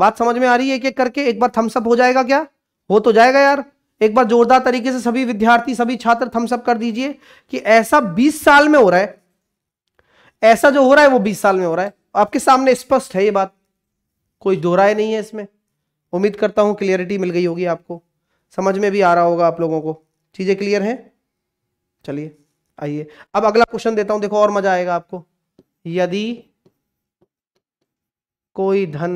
बात समझ में आ रही है एक एक करके एक बार थम्सअप हो जाएगा क्या हो तो जाएगा यार एक बार जोरदार तरीके से सभी विद्यार्थी सभी छात्र थम्सअप कर दीजिए कि ऐसा 20 साल में हो रहा है ऐसा जो हो रहा है वो 20 साल में हो रहा है आपके सामने स्पष्ट है ये बात कोई दो राय नहीं है इसमें उम्मीद करता हूं क्लियरिटी मिल गई होगी आपको समझ में भी आ रहा होगा आप लोगों को चीज़ें क्लियर हैं चलिए आइए अब अगला क्वेश्चन देता हूं देखो और मज़ा आएगा आपको यदि कोई धन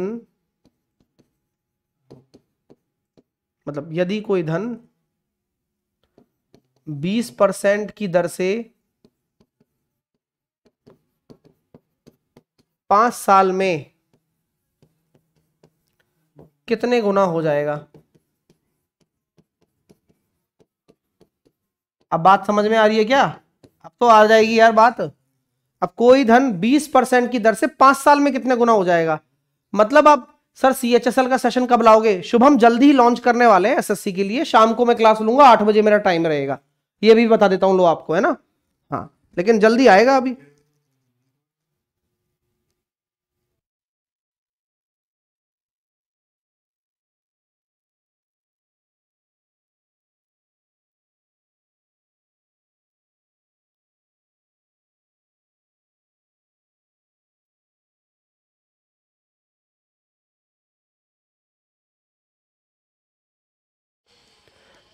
मतलब यदि कोई धन 20 परसेंट की दर से पांच साल में कितने गुना हो जाएगा अब बात समझ में आ रही है क्या अब तो आ जाएगी यार बात अब कोई धन 20 परसेंट की दर से पांच साल में कितने गुना हो जाएगा मतलब आप sir C H S L का सेशन कब लाओगे शुभम जल्दी ही लॉन्च करने वाले हैं एसएससी के लिए शाम को मैं क्लास लूंगा आठ बजे मेरा टाइम रहेगा ये भी बता देता हूँ लो आपको है ना हाँ लेकिन जल्दी आएगा अभी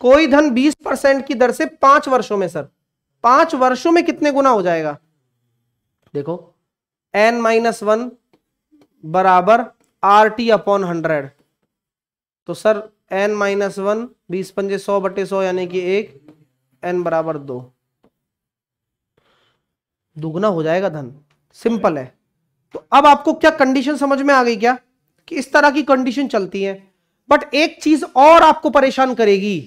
कोई धन बीस परसेंट की दर से पांच वर्षों में सर पांच वर्षों में कितने गुना हो जाएगा देखो एन माइनस वन बराबर आर टी अपॉन हंड्रेड तो सर एन माइनस वन बीस पंजे सौ बटे सौ यानी कि एक एन बराबर दो दुगना हो जाएगा धन सिंपल है तो अब आपको क्या कंडीशन समझ में आ गई क्या कि इस तरह की कंडीशन चलती है बट एक चीज और आपको परेशान करेगी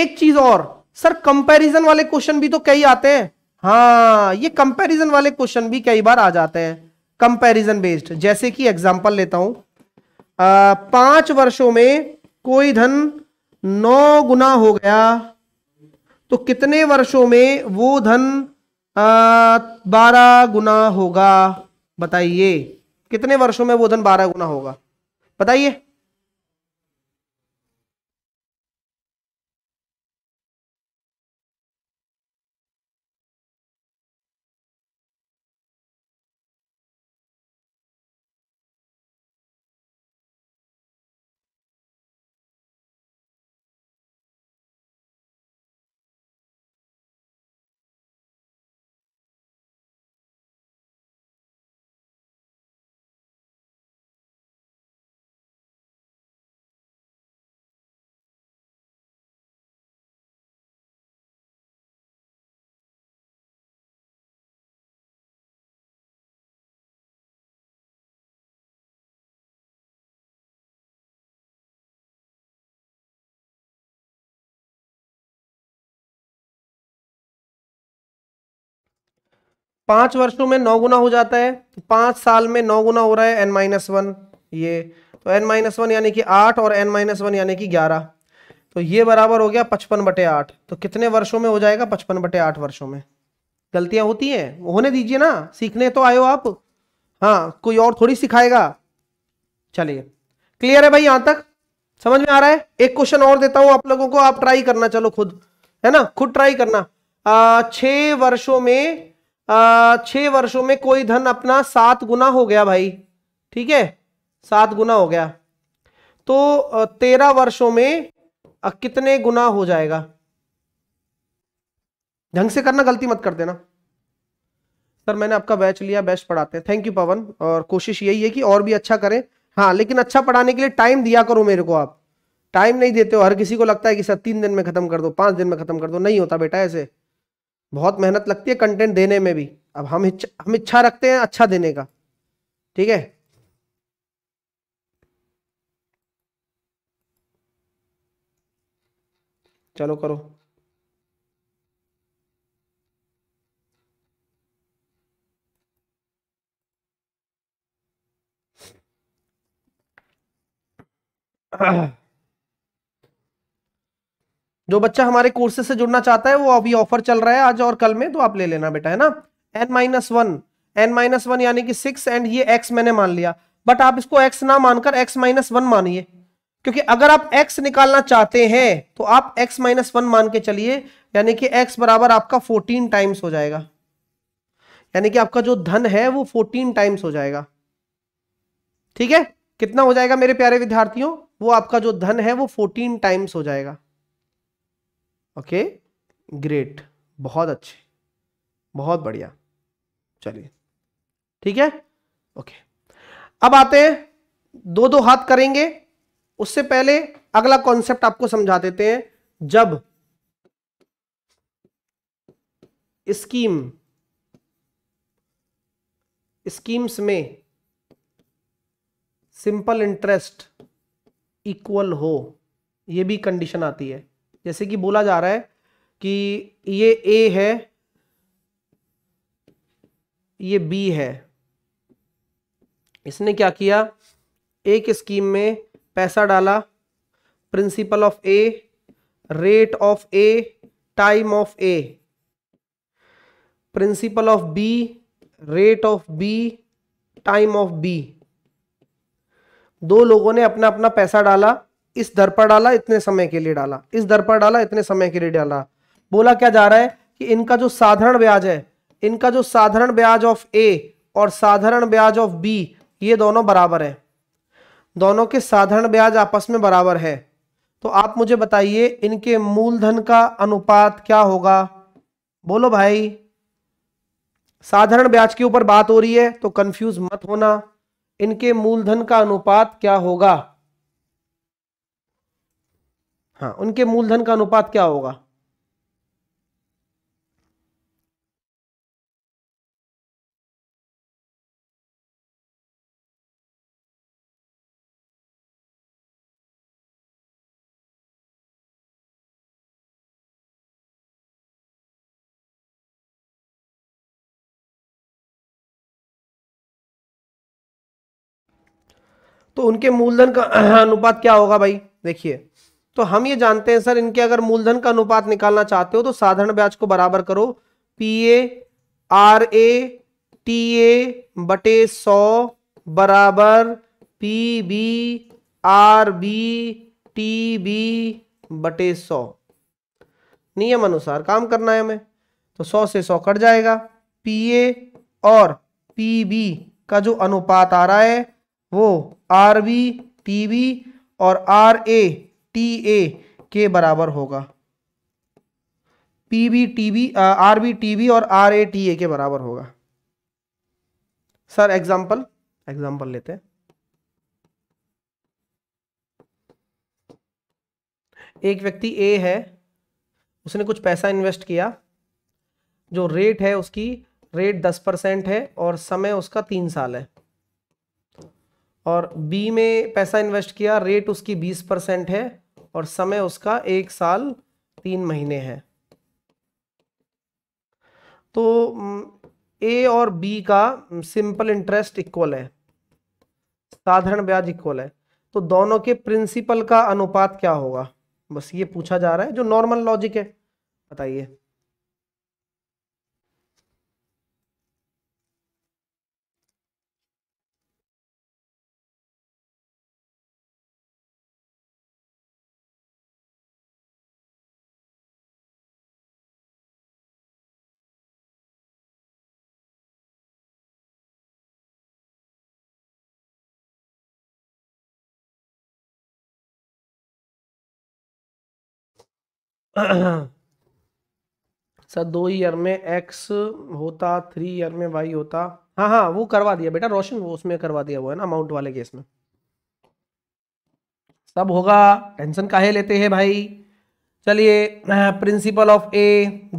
एक चीज और सर कंपैरिजन वाले क्वेश्चन भी तो कई आते हैं हाँ ये कंपैरिजन वाले क्वेश्चन भी कई बार आ जाते हैं कंपैरिजन बेस्ड जैसे कि एग्जांपल लेता हूं आ, पांच वर्षों में कोई धन नौ गुना हो गया तो कितने वर्षों में वो धन बारह गुना होगा बताइए कितने वर्षों में वो धन बारह गुना होगा बताइए पांच वर्षों में नौ गुना हो जाता है पांच साल में नौ गुना हो रहा है एन माइनस वन ये तो एन माइनस वन यानी कि आठ और एन माइनस वन यानी कि ग्यारह तो ये बराबर हो गया पचपन बटे आठ तो कितने वर्षों में हो जाएगा पचपन बटे आठ वर्षों में गलतियां होती हैं होने दीजिए ना सीखने तो आयो आप हाँ कोई और थोड़ी सिखाएगा चलिए क्लियर है भाई यहां तक समझ में आ रहा है एक क्वेश्चन और देता हूं आप लोगों को आप ट्राई करना चलो खुद है ना खुद ट्राई करना छह वर्षों में छह वर्षों में कोई धन अपना सात गुना हो गया भाई ठीक है सात गुना हो गया तो तेरह वर्षों में कितने गुना हो जाएगा ढंग से करना गलती मत कर देना सर मैंने आपका बैच लिया बेस्ट पढ़ाते हैं थैंक यू पवन और कोशिश यही है कि और भी अच्छा करें हाँ लेकिन अच्छा पढ़ाने के लिए टाइम दिया करो मेरे को आप टाइम नहीं देते हो हर किसी को लगता है कि सर तीन दिन में खत्म कर दो पांच दिन में खत्म कर दो नहीं होता बेटा ऐसे बहुत मेहनत लगती है कंटेंट देने में भी अब हम इच्छा हम इच्छा रखते हैं अच्छा देने का ठीक है चलो करो Ah. जो बच्चा हमारे कोर्सेज से जुड़ना चाहता है वो अभी ऑफर चल रहा है आज और कल में तो आप ले लेना बेटा है ना N minus one N minus one यानी कि सिक्स एंड ये एक्स मैंने मान लिया बट आप इसको एक्स ना मानकर एक्स माइनस वन मानिए क्योंकि अगर आप एक्स निकालना चाहते हैं तो आप एक्स माइनस वन मान के चलिए यानी कि एक्स बराबर आपका फोर्टीन टाइम्स हो जाएगा यानी कि आपका जो धन है वो फोर्टीन टाइम्स हो जाएगा ठीक है कितना हो जाएगा मेरे प्यारे विद्यार्थियों वो आपका जो धन है वो फोर्टीन टाइम्स हो जाएगा ओके ग्रेट बहुत अच्छे बहुत बढ़िया चलिए ठीक है ओके अब आते हैं दो दो हाथ करेंगे उससे पहले अगला कॉन्सेप्ट आपको समझा देते हैं जब स्कीम स्कीम्स में सिंपल इंटरेस्ट इक्वल हो यह भी कंडीशन आती है जैसे कि बोला जा रहा है कि ये ए है ये बी है इसने क्या किया एक स्कीम में पैसा डाला principal of A rate of A time of A principal of B rate of B time of B दो लोगों ने अपना अपना पैसा डाला इस दर पर डाला इतने समय के लिए डाला इस दर पर डाला इतने समय के लिए डाला बोला क्या जा रहा है कि इनका जो साधारण ब्याज है इनका जो साधारण ब्याज ऑफ ए और साधारण ब्याज ऑफ बी ये दोनों बराबर है दोनों के साधारण ब्याज आपस में बराबर है तो आप मुझे बताइए इनके मूलधन का अनुपात क्या होगा बोलो भाई साधारण ब्याज के ऊपर बात हो रही है तो कंफ्यूज मत होना इनके मूलधन का अनुपात क्या होगा हाँ उनके मूलधन का अनुपात क्या होगा तो उनके मूलधन का अनुपात क्या होगा भाई देखिए तो हम ये जानते हैं सर इनके अगर मूलधन का अनुपात निकालना चाहते हो तो साधारण ब्याज को बराबर करो P A R A T A बटे सौ बराबर P B R B T B बटे सौ नियम अनुसार काम करना है हमें तो सौ से सौ कट जाएगा पी ए और पी बी का जो अनुपात आ रहा है वो आर बी टी बी और आर ए टी ए के बराबर होगा P B T B R B T B और आर ए टी ए के बराबर होगा सर एग्जाम्पल एग्जाम्पल लेते हैं एक व्यक्ति ए है उसने कुछ पैसा इन्वेस्ट किया जो रेट है उसकी रेट दस परसेंट है और समय उसका तीन साल है और बी में पैसा इन्वेस्ट किया रेट उसकी बीस परसेंट है और समय उसका एक साल तीन महीने है तो ए और बी का सिंपल इंटरेस्ट इक्वल है साधारण ब्याज इक्वल है तो दोनों के प्रिंसिपल का अनुपात क्या होगा बस ये पूछा जा रहा है जो नॉर्मल लॉजिक है बताइए सर दो ईयर में एक्स होता थ्री ईयर में वाई होता हाँ हाँ वो करवा दिया बेटा रोशन वो उसमें करवा दिया वो है ना अमाउंट वाले केस में सब होगा टेंशन काहे लेते हैं भाई चलिए प्रिंसिपल ऑफ ए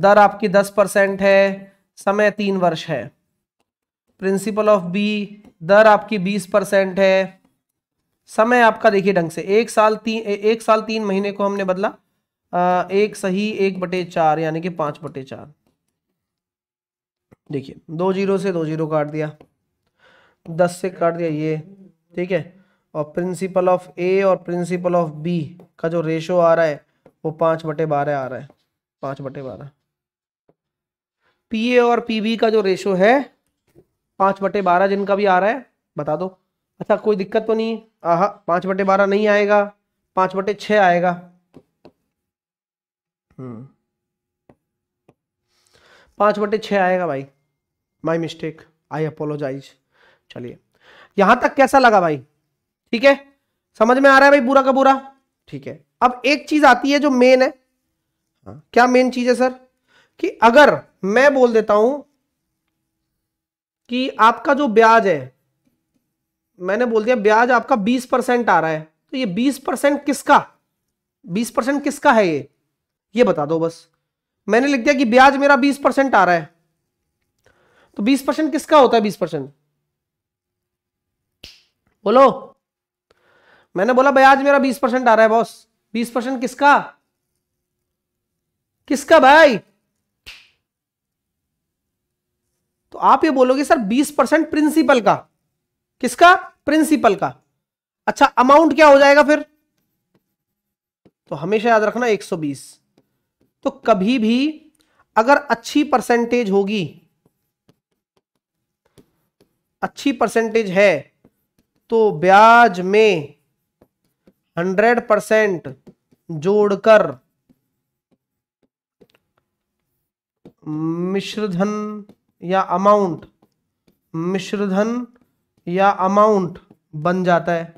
दर आपकी दस परसेंट है समय तीन वर्ष है प्रिंसिपल ऑफ बी दर आपकी बीस परसेंट है समय आपका देखिए ढंग से एक साल तीन एक साल तीन महीने को हमने बदला एक सही एक बटे चार यानी कि पाँच बटे चार देखिए दो जीरो से दो जीरो काट दिया दस से काट दिया ये ठीक है और प्रिंसिपल ऑफ ए और प्रिंसिपल ऑफ बी का जो रेशो आ रहा है वो पाँच बटे बारह आ रहा है पाँच बटे बारह पी ए और पी बी का जो रेशो है पाँच बटे बारह जिनका भी आ रहा है बता दो अच्छा कोई दिक्कत तो नहीं आह पाँच बटे बारह नहीं आएगा पाँच बटे छः आएगा हम्म। पांच बटे छह आएगा भाई माई मिस्टेक आई अपोलोजाइज चलिए यहां तक कैसा लगा भाई ठीक है समझ में आ रहा है भाई बुरा का बुरा ठीक है अब एक चीज आती है जो मेन है हाँ। क्या मेन चीज है सर कि अगर मैं बोल देता हूं कि आपका जो ब्याज है मैंने बोल दिया ब्याज आपका 20 परसेंट आ रहा है तो ये 20 परसेंट किसका 20 परसेंट किसका है ये ये बता दो बस मैंने लिख दिया कि ब्याज मेरा बीस परसेंट आ रहा है तो बीस परसेंट किसका होता है बीस परसेंट बोलो मैंने बोला ब्याज मेरा बीस परसेंट आ रहा है बॉस बीस परसेंट किसका किसका भाई तो आप ये बोलोगे सर बीस परसेंट प्रिंसिपल का किसका प्रिंसिपल का अच्छा अमाउंट क्या हो जाएगा फिर तो हमेशा याद रखना एक सौ बीस तो कभी भी अगर अच्छी परसेंटेज होगी अच्छी परसेंटेज है तो ब्याज में हंड्रेड परसेंट जोड़कर मिश्रधन या अमाउंट मिश्रधन या अमाउंट बन जाता है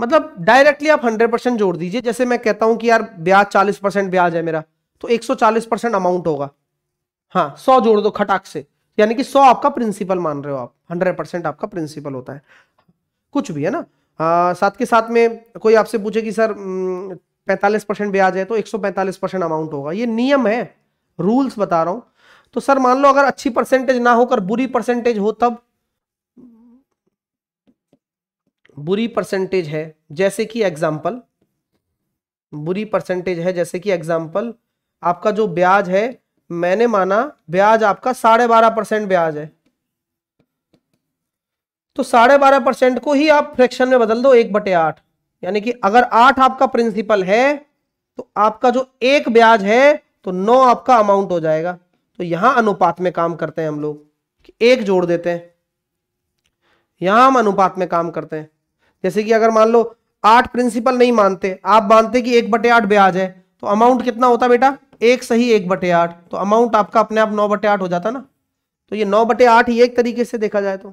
मतलब डायरेक्टली आप 100 परसेंट जोड़ दीजिए जैसे मैं कहता हूं कि यार ब्याज 40 परसेंट ब्याज है मेरा तो 140 परसेंट अमाउंट होगा हाँ 100 जोड़ दो खटाक से यानी कि 100 आपका प्रिंसिपल मान रहे हो आप 100 परसेंट आपका प्रिंसिपल होता है कुछ भी है ना आ, साथ के साथ में कोई आपसे पूछे कि सर पैंतालीस परसेंट ब्याज है तो पैंतालीस परसेंट अमाउंट होगा ये नियम है रूल्स बता रहा हूँ तो सर मान लो अगर अच्छी परसेंटेज ना होकर बुरी परसेंटेज हो तब बुरी परसेंटेज है जैसे कि एग्जाम्पल बुरी परसेंटेज है जैसे कि एग्जाम्पल आपका जो ब्याज है मैंने माना ब्याज आपका साढ़े बारह परसेंट ब्याज है तो साढ़े बारह परसेंट को ही आप फ्रैक्शन में बदल दो एक बटे आठ यानी कि अगर आठ आपका प्रिंसिपल है तो आपका जो एक ब्याज है तो नौ आपका अमाउंट हो जाएगा तो यहां अनुपात में काम करते हैं हम लोग एक जोड़ देते हैं यहां हम अनुपात में काम करते हैं जैसे कि अगर मान लो आठ प्रिंसिपल नहीं मानते आप मानते कि एक बटे आठ ब्याज है तो अमाउंट कितना होता बेटा एक सही एक बटे आठ तो अमाउंट आपका अपने आप नौ बटे आठ हो जाता ना तो ये नौ बटे आठ ही एक तरीके से देखा जाए तो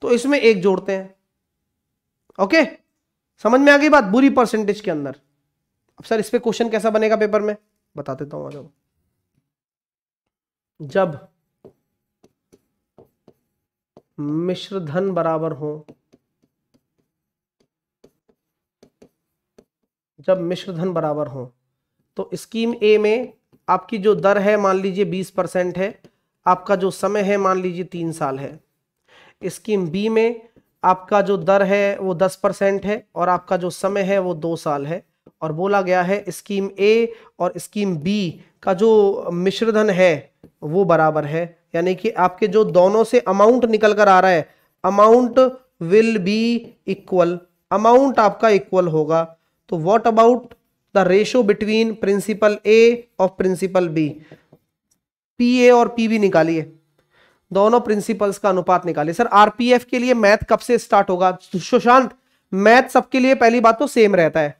तो इसमें एक जोड़ते हैं ओके समझ में आ गई बात बुरी परसेंटेज के अंदर अब सर इस पर क्वेश्चन कैसा बनेगा पेपर में बता देता हूं आ जाओ जब मिश्रधन बराबर हो जब मिश्र धन बराबर हो तो स्कीम ए में आपकी जो दर है मान लीजिए बीस परसेंट है आपका जो समय है मान लीजिए तीन साल है स्कीम बी में आपका जो दर है वो दस परसेंट है और आपका जो समय है वो दो साल है और बोला गया है स्कीम ए और स्कीम बी का जो मिश्र धन है वो बराबर है यानी कि आपके जो दोनों से अमाउंट निकल कर आ रहा है amount will be equal amount आपका इक्वल होगा तो what about the ratio between principal A और प्रिंसिपल बी पी ए और पी बी निकालिए दोनों प्रिंसिपल्स का अनुपात निकालिए सर आरपीएफ के लिए मैथ कब से स्टार्ट होगा सुशांत मैथ सबके लिए पहली बात तो सेम रहता है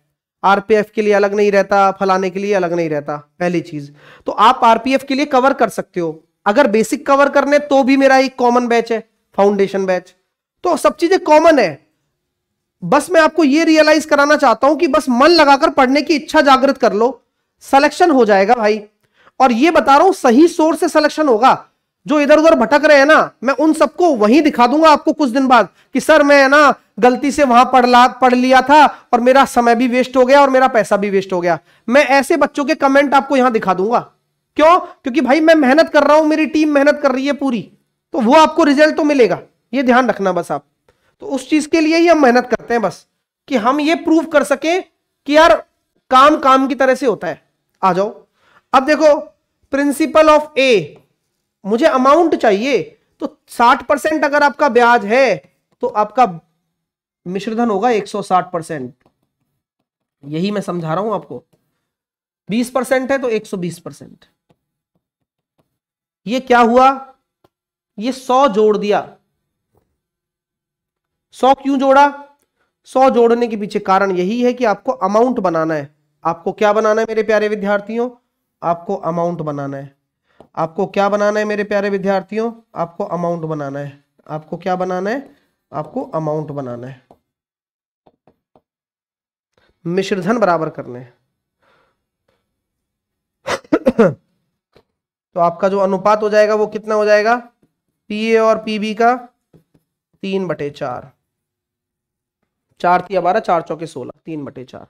आरपीएफ के लिए अलग नहीं रहता फलाने के लिए अलग नहीं रहता पहली चीज तो आप आरपीएफ के लिए कवर कर सकते हो अगर बेसिक कवर करने तो भी मेरा एक कॉमन बैच है फाउंडेशन बैच तो सब चीजें कॉमन है बस मैं आपको ये रियलाइज कराना चाहता हूं कि बस मन लगाकर पढ़ने की इच्छा जागृत कर लो सिलेक्शन हो जाएगा भाई और ये बता रहा हूं सही सोर्स से सिलेक्शन होगा जो इधर उधर भटक रहे हैं ना मैं उन सबको वहीं दिखा दूंगा आपको कुछ दिन बाद कि सर मैं ना गलती से वहां पढ़ ला पढ़ लिया था और मेरा समय भी वेस्ट हो गया और मेरा पैसा भी वेस्ट हो गया मैं ऐसे बच्चों के कमेंट आपको यहां दिखा दूंगा क्यों क्योंकि भाई मैं मेहनत कर रहा हूं मेरी टीम मेहनत कर रही है पूरी तो वो आपको रिजल्ट तो मिलेगा ये ध्यान रखना बस आप तो उस चीज के लिए ही हम मेहनत करते हैं बस कि हम ये प्रूव कर सकें कि यार काम काम की तरह से होता है आ जाओ अब देखो प्रिंसिपल ऑफ ए मुझे अमाउंट चाहिए तो 60 परसेंट अगर आपका ब्याज है तो आपका मिश्रधन होगा 160 परसेंट यही मैं समझा रहा हूं आपको 20 परसेंट है तो 120 परसेंट यह क्या हुआ ये 100 जोड़ दिया सौ क्यों जोड़ा सौ जोड़ने के पीछे कारण यही है कि आपको अमाउंट बनाना है आपको क्या बनाना है मेरे प्यारे विद्यार्थियों आपको अमाउंट बनाना है आपको क्या बनाना है मेरे प्यारे विद्यार्थियों आपको अमाउंट बनाना है आपको क्या बनाना है आपको अमाउंट बनाना है मिश्रधन बराबर करने तो आपका जो अनुपात हो जाएगा वो कितना हो जाएगा पीए और पीबी का तीन बटे चार चार थी बारह चार चौके सोलह तीन बटे चार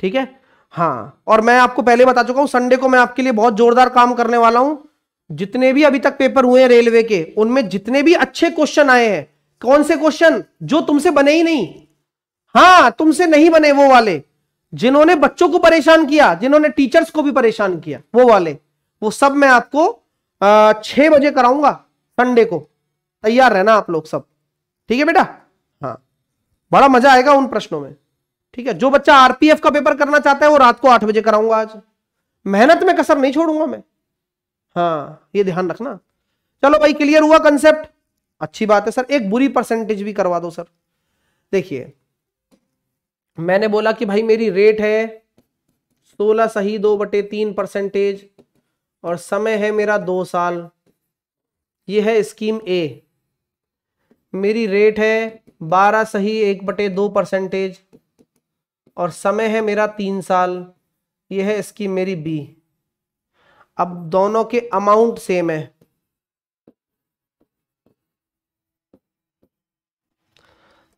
ठीक है हाँ और मैं आपको पहले बता चुका हूं संडे को मैं आपके लिए बहुत जोरदार काम करने वाला हूं जितने भी अभी तक पेपर हुए हैं रेलवे के उनमें जितने भी अच्छे क्वेश्चन आए हैं कौन से क्वेश्चन जो तुमसे बने ही नहीं हाँ तुमसे नहीं बने वो वाले जिन्होंने बच्चों को परेशान किया जिन्होंने टीचर्स को भी परेशान किया वो वाले वो सब मैं आपको छह बजे कराऊंगा संडे को तैयार रहना आप लोग सब ठीक है बेटा बड़ा मजा आएगा उन प्रश्नों में ठीक है जो बच्चा आरपीएफ का पेपर करना चाहता है वो रात को आठ बजे कराऊंगा आज मेहनत में कसर नहीं छोड़ूंगा मैं हाँ ये ध्यान रखना चलो भाई क्लियर हुआ कंसेप्ट अच्छी बात है सर एक बुरी परसेंटेज भी करवा दो सर देखिए मैंने बोला कि भाई मेरी रेट है सोलह सही दो बटे तीन परसेंटेज और समय है मेरा दो साल ये है स्कीम ए मेरी रेट है बारह सही एक बटे दो परसेंटेज और समय है मेरा तीन साल यह है इसकी मेरी बी अब दोनों के अमाउंट सेम है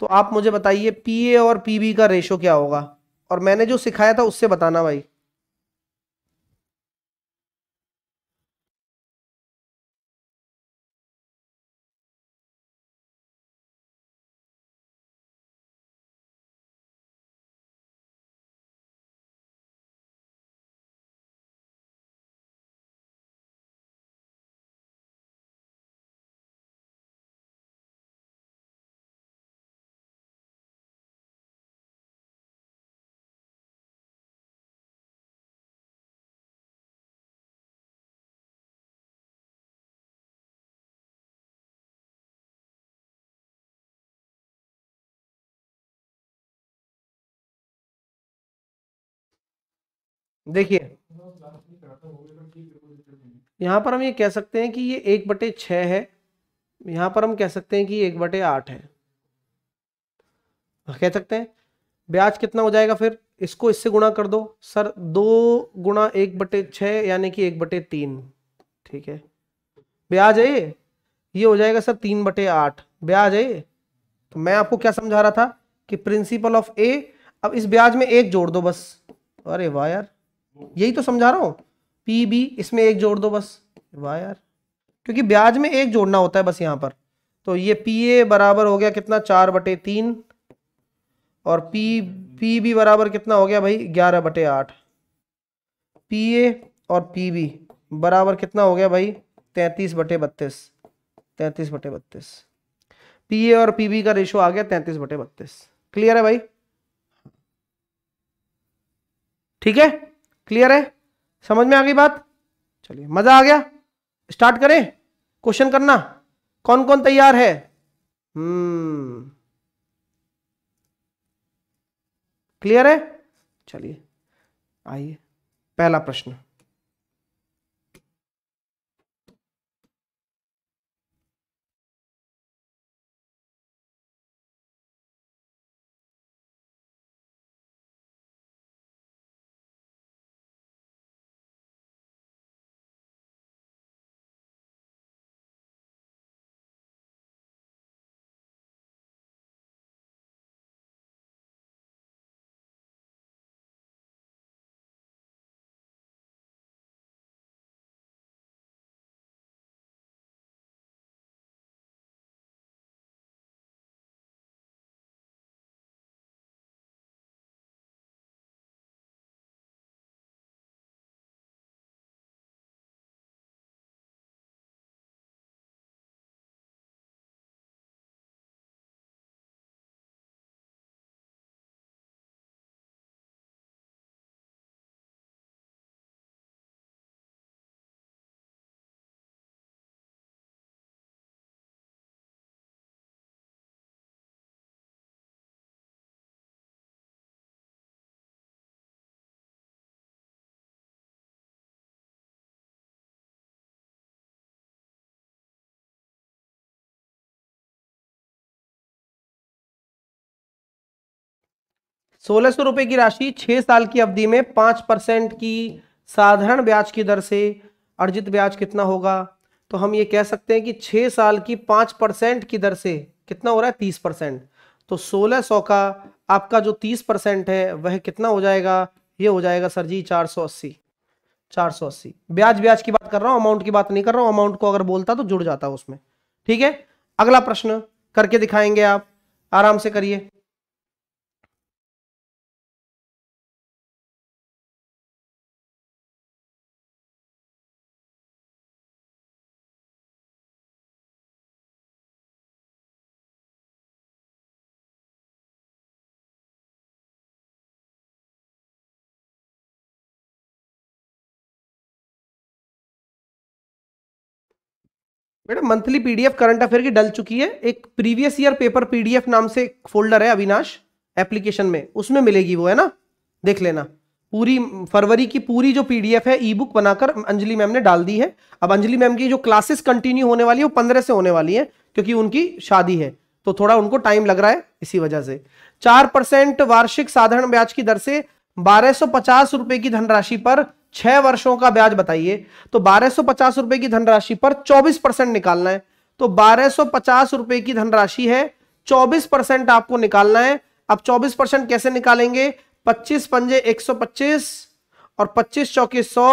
तो आप मुझे बताइए पीए और पीबी का रेशो क्या होगा और मैंने जो सिखाया था उससे बताना भाई देखिए यहाँ पर हम ये कह सकते हैं कि ये एक बटे छ है यहाँ पर हम कह सकते हैं कि एक बटे आठ है कह सकते हैं ब्याज कितना हो जाएगा फिर इसको इससे गुणा कर दो सर दो गुणा एक बटे छ यानी कि एक बटे तीन ठीक है ब्याज है ये हो जाएगा सर तीन बटे आठ ब्याज है तो मैं आपको क्या समझा रहा था कि प्रिंसिपल ऑफ ए अब इस ब्याज में एक जोड़ दो बस अरे वाह यार यही तो समझा रहा हूँ पी बी इसमें एक जोड़ दो बस वाह यार क्योंकि ब्याज में एक जोड़ना होता है बस यहाँ पर तो ये पी ए बराबर हो गया कितना चार बटे तीन और पी पी बी बराबर कितना हो गया भाई ग्यारह बटे आठ पी ए और पी बी बराबर कितना हो गया भाई तैंतीस बटे बत्तीस तैंतीस बटे बत्तीस पी ए और पी बी का रेशो आ गया तैंतीस बटे बत्तीस क्लियर है भाई ठीक है क्लियर है समझ में आ गई बात चलिए मज़ा आ गया स्टार्ट करें क्वेश्चन करना कौन कौन तैयार है क्लियर हम्म। है चलिए आइए पहला प्रश्न सोलह सौ रुपए की राशि छह साल की अवधि में पांच परसेंट की साधारण ब्याज की दर से अर्जित ब्याज कितना होगा तो हम ये कह सकते हैं कि छह साल की पांच परसेंट की दर से कितना हो रहा है तीस परसेंट तो सोलह सौ का आपका जो तीस परसेंट है वह कितना हो जाएगा ये हो जाएगा सर जी चार सौ अस्सी चार सौ अस्सी ब्याज ब्याज की बात कर रहा हूँ अमाउंट की बात नहीं कर रहा हूँ अमाउंट को अगर बोलता तो जुड़ जाता उसमें ठीक है अगला प्रश्न करके दिखाएंगे आप आराम से करिए बेटा मंथली पीडीएफ करंट अफेयर की डल चुकी है एक प्रीवियस ईयर पेपर पीडीएफ नाम से एक फोल्डर है अविनाश एप्लीकेशन में उसमें मिलेगी वो है ना देख लेना पूरी फरवरी की पूरी जो पीडीएफ है ई बुक बनाकर अंजलि मैम ने डाल दी है अब अंजलि मैम की जो क्लासेस कंटिन्यू होने वाली है वो पंद्रह से होने वाली है क्योंकि उनकी शादी है तो थोड़ा उनको टाइम लग रहा है इसी वजह से चार परसेंट वार्षिक साधारण ब्याज की दर से बारह सौ पचास रुपए की धनराशि पर छह वर्षों का ब्याज बताइए तो बारह सौ पचास रुपए की धनराशि पर चौबीस परसेंट निकालना है तो बारह सौ पचास रुपए की धनराशि है चौबीस परसेंट आपको निकालना है अब चौबीस परसेंट कैसे निकालेंगे पच्चीस पंजे एक सौ पच्चीस और पच्चीस चौके सौ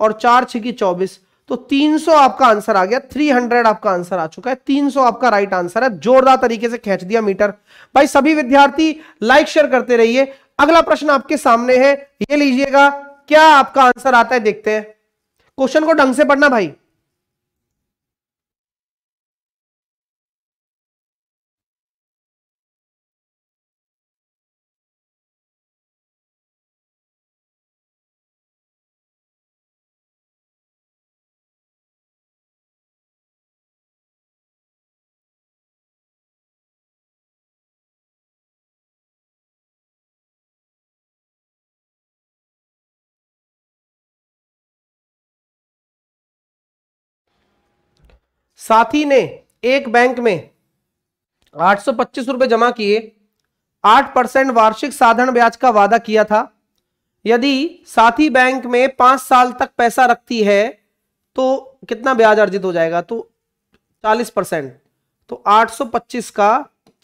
और चार छिकी चौबीस तो 300 आपका आंसर आ गया 300 आपका आंसर आ चुका है 300 आपका राइट आंसर है जोरदार तरीके से खेच दिया मीटर भाई सभी विद्यार्थी लाइक शेयर करते रहिए अगला प्रश्न आपके सामने है ये लीजिएगा क्या आपका आंसर आता है देखते हैं क्वेश्चन को ढंग से पढ़ना भाई साथी ने एक बैंक में आठ सौ रुपए जमा किए आठ परसेंट वार्षिक साधारण ब्याज का वादा किया था यदि साथी बैंक में पांच साल तक पैसा रखती है तो कितना ब्याज अर्जित हो जाएगा तो चालीस परसेंट तो 825 का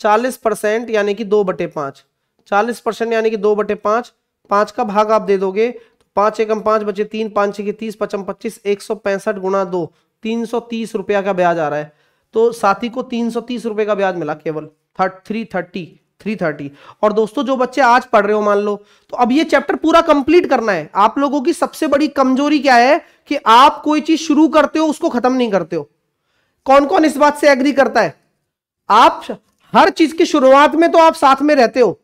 40 परसेंट यानी कि दो बटे पांच चालीस परसेंट यानी कि दो बटे पांच पांच का भाग आप दे दोगे तो पांच एकम पांच बचे तीन पांच छह तीस पचम पच्चीस एक सौ पैंसठ गुणा दो तीन सौ तीस रुपया का ब्याज आ रहा है तो साथी को तीन सौ तीस रुपये का ब्याज मिला केवल थ्री थर्टी थ्री थर्टी और दोस्तों जो बच्चे आज पढ़ रहे हो मान लो तो अब ये चैप्टर पूरा कंप्लीट करना है आप लोगों की सबसे बड़ी कमजोरी क्या है कि आप कोई चीज शुरू करते हो उसको खत्म नहीं करते हो कौन कौन इस बात से एग्री करता है आप हर चीज की शुरुआत में तो आप साथ में रहते हो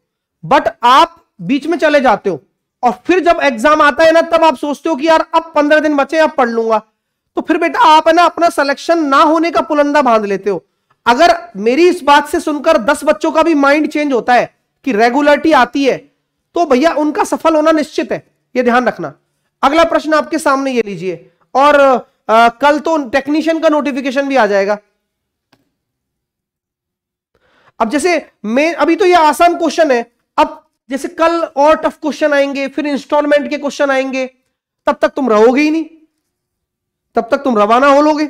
बट आप बीच में चले जाते हो और फिर जब एग्जाम आता है ना तब आप सोचते हो कि यार अब पंद्रह दिन बचे अब पढ़ लूंगा तो फिर बेटा आप है ना अपना सिलेक्शन ना होने का पुलंदा बांध लेते हो अगर मेरी इस बात से सुनकर दस बच्चों का भी माइंड चेंज होता है कि रेगुलरिटी आती है तो भैया उनका सफल होना निश्चित है ये ध्यान रखना अगला प्रश्न आपके सामने ये लीजिए और आ, कल तो टेक्नीशियन का नोटिफिकेशन भी आ जाएगा अब जैसे मैं अभी तो ये आसान क्वेश्चन है अब जैसे कल और टफ क्वेश्चन आएंगे फिर इंस्टॉलमेंट के क्वेश्चन आएंगे तब तक तुम रहोगे ही नहीं तब तक तुम रवाना हो लोगे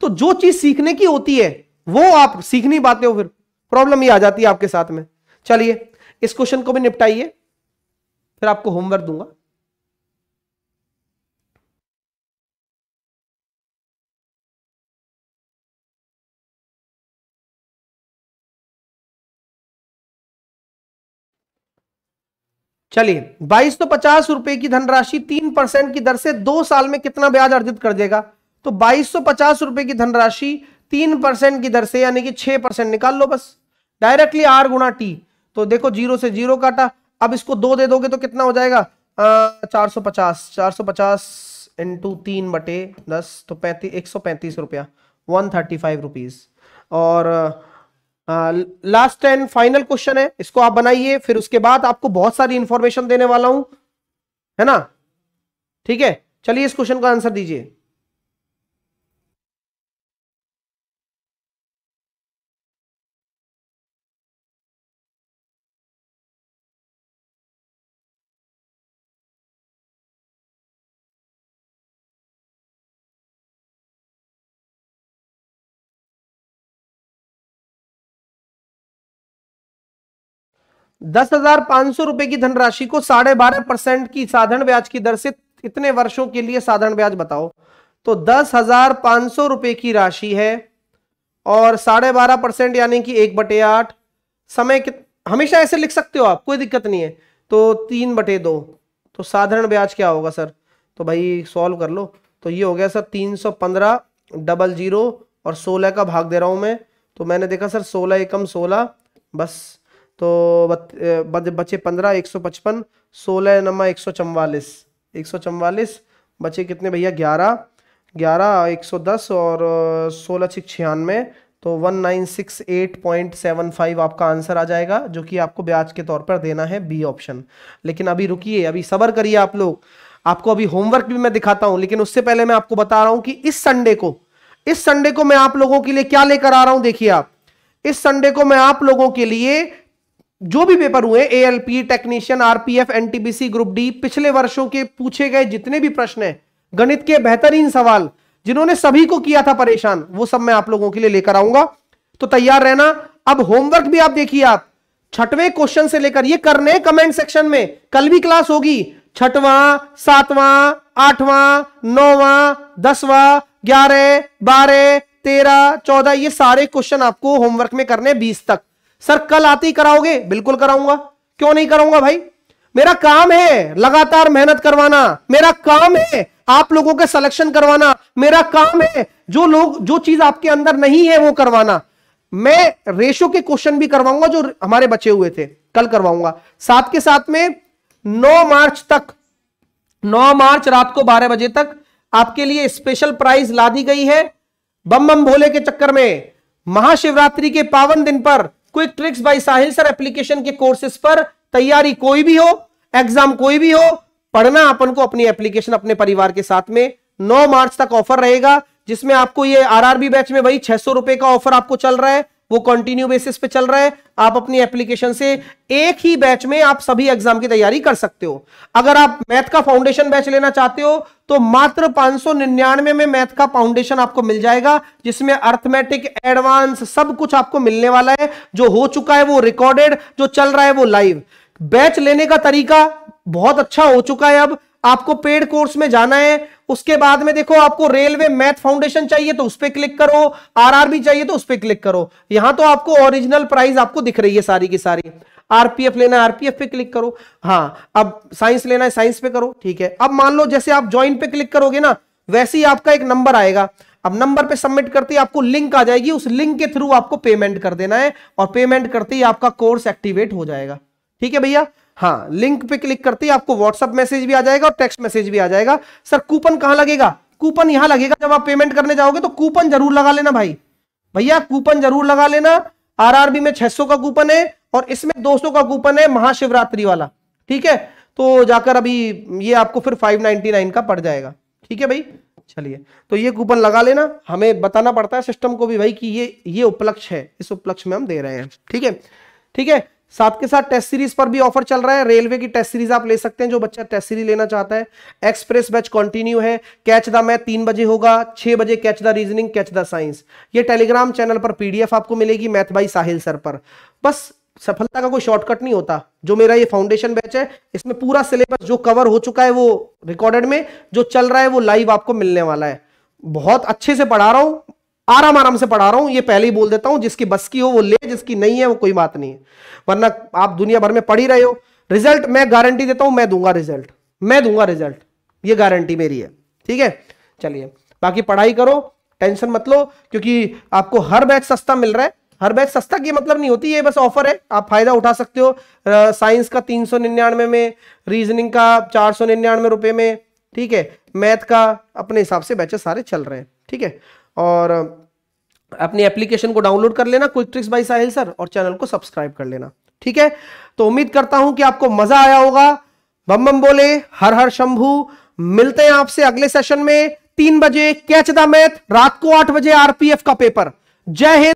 तो जो चीज सीखने की होती है वो आप सीख नहीं पाते हो फिर प्रॉब्लम ही आ जाती है आपके साथ में चलिए इस क्वेश्चन को भी निपटाइए फिर आपको होमवर्क दूंगा चलिए बाईस सौ तो पचास रुपए की धनराशि तीन परसेंट की दर से दो साल में कितना ब्याज अर्जित कर देगा तो बाईस सौ पचास रुपए की धनराशि तीन परसेंट की दर से यानी कि छह परसेंट निकाल लो बस डायरेक्टली आर गुणा टी तो देखो जीरो से जीरो काटा अब इसको दो दे दोगे तो कितना हो जाएगा चार सौ पचास चार सौ पचास इंटू तीन बटे दस तो पैंतीस एक सौ पैंतीस रुपया वन थर्टी फाइव रुपीज और लास्ट एंड फाइनल क्वेश्चन है इसको आप बनाइए फिर उसके बाद आपको बहुत सारी इंफॉर्मेशन देने वाला हूं है ना ठीक है चलिए इस क्वेश्चन का आंसर दीजिए दस हजार पांच सौ रुपए की धनराशि को साढ़े बारह परसेंट की साधारण ब्याज की दर से इतने वर्षों के लिए साधारण ब्याज बताओ तो दस हजार पांच सौ रुपए की राशि है और साढ़े बारह परसेंट यानी कि एक बटे आठ समय कित... हमेशा ऐसे लिख सकते हो आप कोई दिक्कत नहीं है तो तीन बटे दो तो साधारण ब्याज क्या होगा सर तो भाई सॉल्व कर लो तो ये हो गया सर तीन सौ पंद्रह डबल जीरो और सोलह का भाग दे रहा हूं मैं तो मैंने देखा सर सोलह एकम सोलह बस तो बचे पंद्रह एक सौ पचपन सोलह नमा एक सौ चवालीस एक सौ चवालीस बचे कितने भैया ग्यारह ग्यारह एक सौ दस और सोलह छः छियानवे तो one nine six eight point seven five आपका आंसर आ जाएगा जो कि आपको ब्याज के तौर पर देना है बी ऑप्शन लेकिन अभी रुकिए अभी सबर करिए आप लोग आपको अभी होमवर्क भी मैं दिखाता हूं लेकिन उससे पहले मैं आपको बता रहा हूं कि इस संडे को इस संडे को मैं आप लोगों के लिए क्या लेकर आ रहा हूं देखिए आप इस संडे को मैं आप लोगों के लिए जो भी पेपर हुए P technician RPF NTPC group D पिछले वर्षों के पूछे गए जितने भी प्रश्न है गणित के बेहतरीन सवाल जिन्होंने सभी को किया था परेशान वो सब मैं आप लोगों के लिए लेकर आऊंगा तो तैयार रहना अब होमवर्क भी आप देखिए आप छठवें क्वेश्चन से लेकर ये करने कमेंट सेक्शन में कल भी क्लास होगी छठवां सातवां आठवां नौवां दसवां ग्यारह बारह तेरह चौदह ये सारे क्वेश्चन आपको होमवर्क में करने बीस तक सर कल आते ही कराओगे बिल्कुल कराऊंगा क्यों नहीं कराऊंगा भाई मेरा काम है लगातार मेहनत करवाना मेरा काम है आप लोगों का सिलेक्शन करवाना मेरा काम है जो लोग जो चीज आपके अंदर नहीं है वो करवाना मैं रेशो के क्वेश्चन भी करवाऊंगा जो हमारे बचे हुए थे कल करवाऊंगा साथ के साथ में 9 मार्च तक 9 मार्च रात को 12 बजे तक आपके लिए स्पेशल प्राइज ला दी गई है बम बम भोले के चक्कर में महाशिवरात्रि के पावन दिन पर quick tricks by Sahil sir application के कोर्सेस पर तैयारी कोई भी हो एग्जाम कोई भी हो पढ़ना अपन को अपनी एप्लीकेशन अपने परिवार के साथ में 9 मार्च तक ऑफर रहेगा जिसमें आपको ये आरआरबी बैच में वही छह सौ रुपए का ऑफर आपको चल रहा है वो कंटिन्यू बेसिस पे चल रहा है आप अपनी एप्लीकेशन से एक ही बैच में आप सभी एग्जाम की तैयारी कर सकते हो अगर आप मैथ का फाउंडेशन बैच लेना चाहते हो तो मात्र पांच में, में मैथ का फाउंडेशन आपको मिल जाएगा जिसमें अर्थमेटिक एडवांस सब कुछ आपको मिलने वाला है जो हो चुका है वो रिकॉर्डेड जो चल रहा है वो लाइव बैच लेने का तरीका बहुत अच्छा हो चुका है अब आपको पेड कोर्स में जाना है उसके बाद में देखो आपको रेलवे मैथ फाउंडेशन चाहिए तो उस पर क्लिक करो आरआरबी चाहिए तो उस पर क्लिक करो यहां तो आपको ओरिजिनल प्राइस आपको दिख रही है सारी की सारी आरपीएफ लेना है आरपीएफ पे क्लिक करो हाँ अब साइंस लेना है साइंस पे करो ठीक है अब मान लो जैसे आप ज्वाइन पे क्लिक करोगे ना वैसे ही आपका एक नंबर आएगा अब नंबर पे सबमिट करते ही आपको लिंक आ जाएगी उस लिंक के थ्रू आपको पेमेंट कर देना है और पेमेंट करते ही आपका कोर्स एक्टिवेट हो जाएगा ठीक है भैया हाँ लिंक पे क्लिक करते ही आपको व्हाट्सअप मैसेज भी आ जाएगा और टेक्स्ट मैसेज भी आ जाएगा सर कूपन कहां लगेगा कूपन यहां लगेगा जब आप पेमेंट करने जाओगे तो कूपन जरूर लगा लेना भाई भैया कूपन जरूर लगा लेना आरआरबी में 600 का कूपन है और इसमें 200 का कूपन है महाशिवरात्रि वाला ठीक है तो जाकर अभी ये आपको फिर 599 का पड़ जाएगा ठीक है भाई चलिए तो ये कूपन लगा लेना हमें बताना पड़ता है सिस्टम को भी भाई कि ये ये उपलक्ष्य है इस उपलक्ष्य में हम दे रहे हैं ठीक है ठीक है साथ के साथ टेस्ट सीरीज पर भी ऑफर चल रहा है रेलवे की टेस्ट सीरीज आप ले सकते हैं जो बच्चा टेस्ट सीरीज लेना चाहता है एक्सप्रेस बैच कंटिन्यू है कैच द मैथ तीन बजे होगा छह बजे catch the reasoning catch the science ये टेलीग्राम चैनल पर पीडीएफ आपको मिलेगी मैथ बाई साहिल सर पर बस सफलता का कोई शॉर्टकट नहीं होता जो मेरा ये फाउंडेशन बैच है इसमें पूरा सिलेबस जो कवर हो चुका है वो रिकॉर्डेड में जो चल रहा है वो लाइव आपको मिलने वाला है बहुत अच्छे से पढ़ा रहा हूं आराम आराम से पढ़ा रहा हूं ये पहले ही बोल देता हूं जिसकी बस की हो वो ले जिसकी नहीं है वो कोई बात नहीं है वरना आप दुनिया भर में पढ़ ही रहे हो रिजल्ट मैं गारंटी देता हूं मैं दूंगा रिजल्ट मैं दूंगा रिजल्ट ये गारंटी मेरी है ठीक है चलिए बाकी पढ़ाई करो टेंशन मत लो क्योंकि आपको हर बैच सस्ता मिल रहा है हर बैच सस्ता की मतलब नहीं होती ये बस ऑफर है आप फायदा उठा सकते हो साइंस का तीन सौ निन्यानवे में रीजनिंग का चार सौ निन्यानवे रुपए में ठीक है मैथ का अपने हिसाब से बैचेस सारे चल रहे हैं ठीक है और अपनी एप्लीकेशन को डाउनलोड कर लेना quick tricks by Sahil sir और चैनल को सब्सक्राइब कर लेना ठीक है तो उम्मीद करता हूं कि आपको मजा आया होगा बम बम बोले हर हर शंभू मिलते हैं आपसे अगले सेशन में तीन बजे कैच द मैथ रात को आठ बजे आरपीएफ का पेपर जय हिंद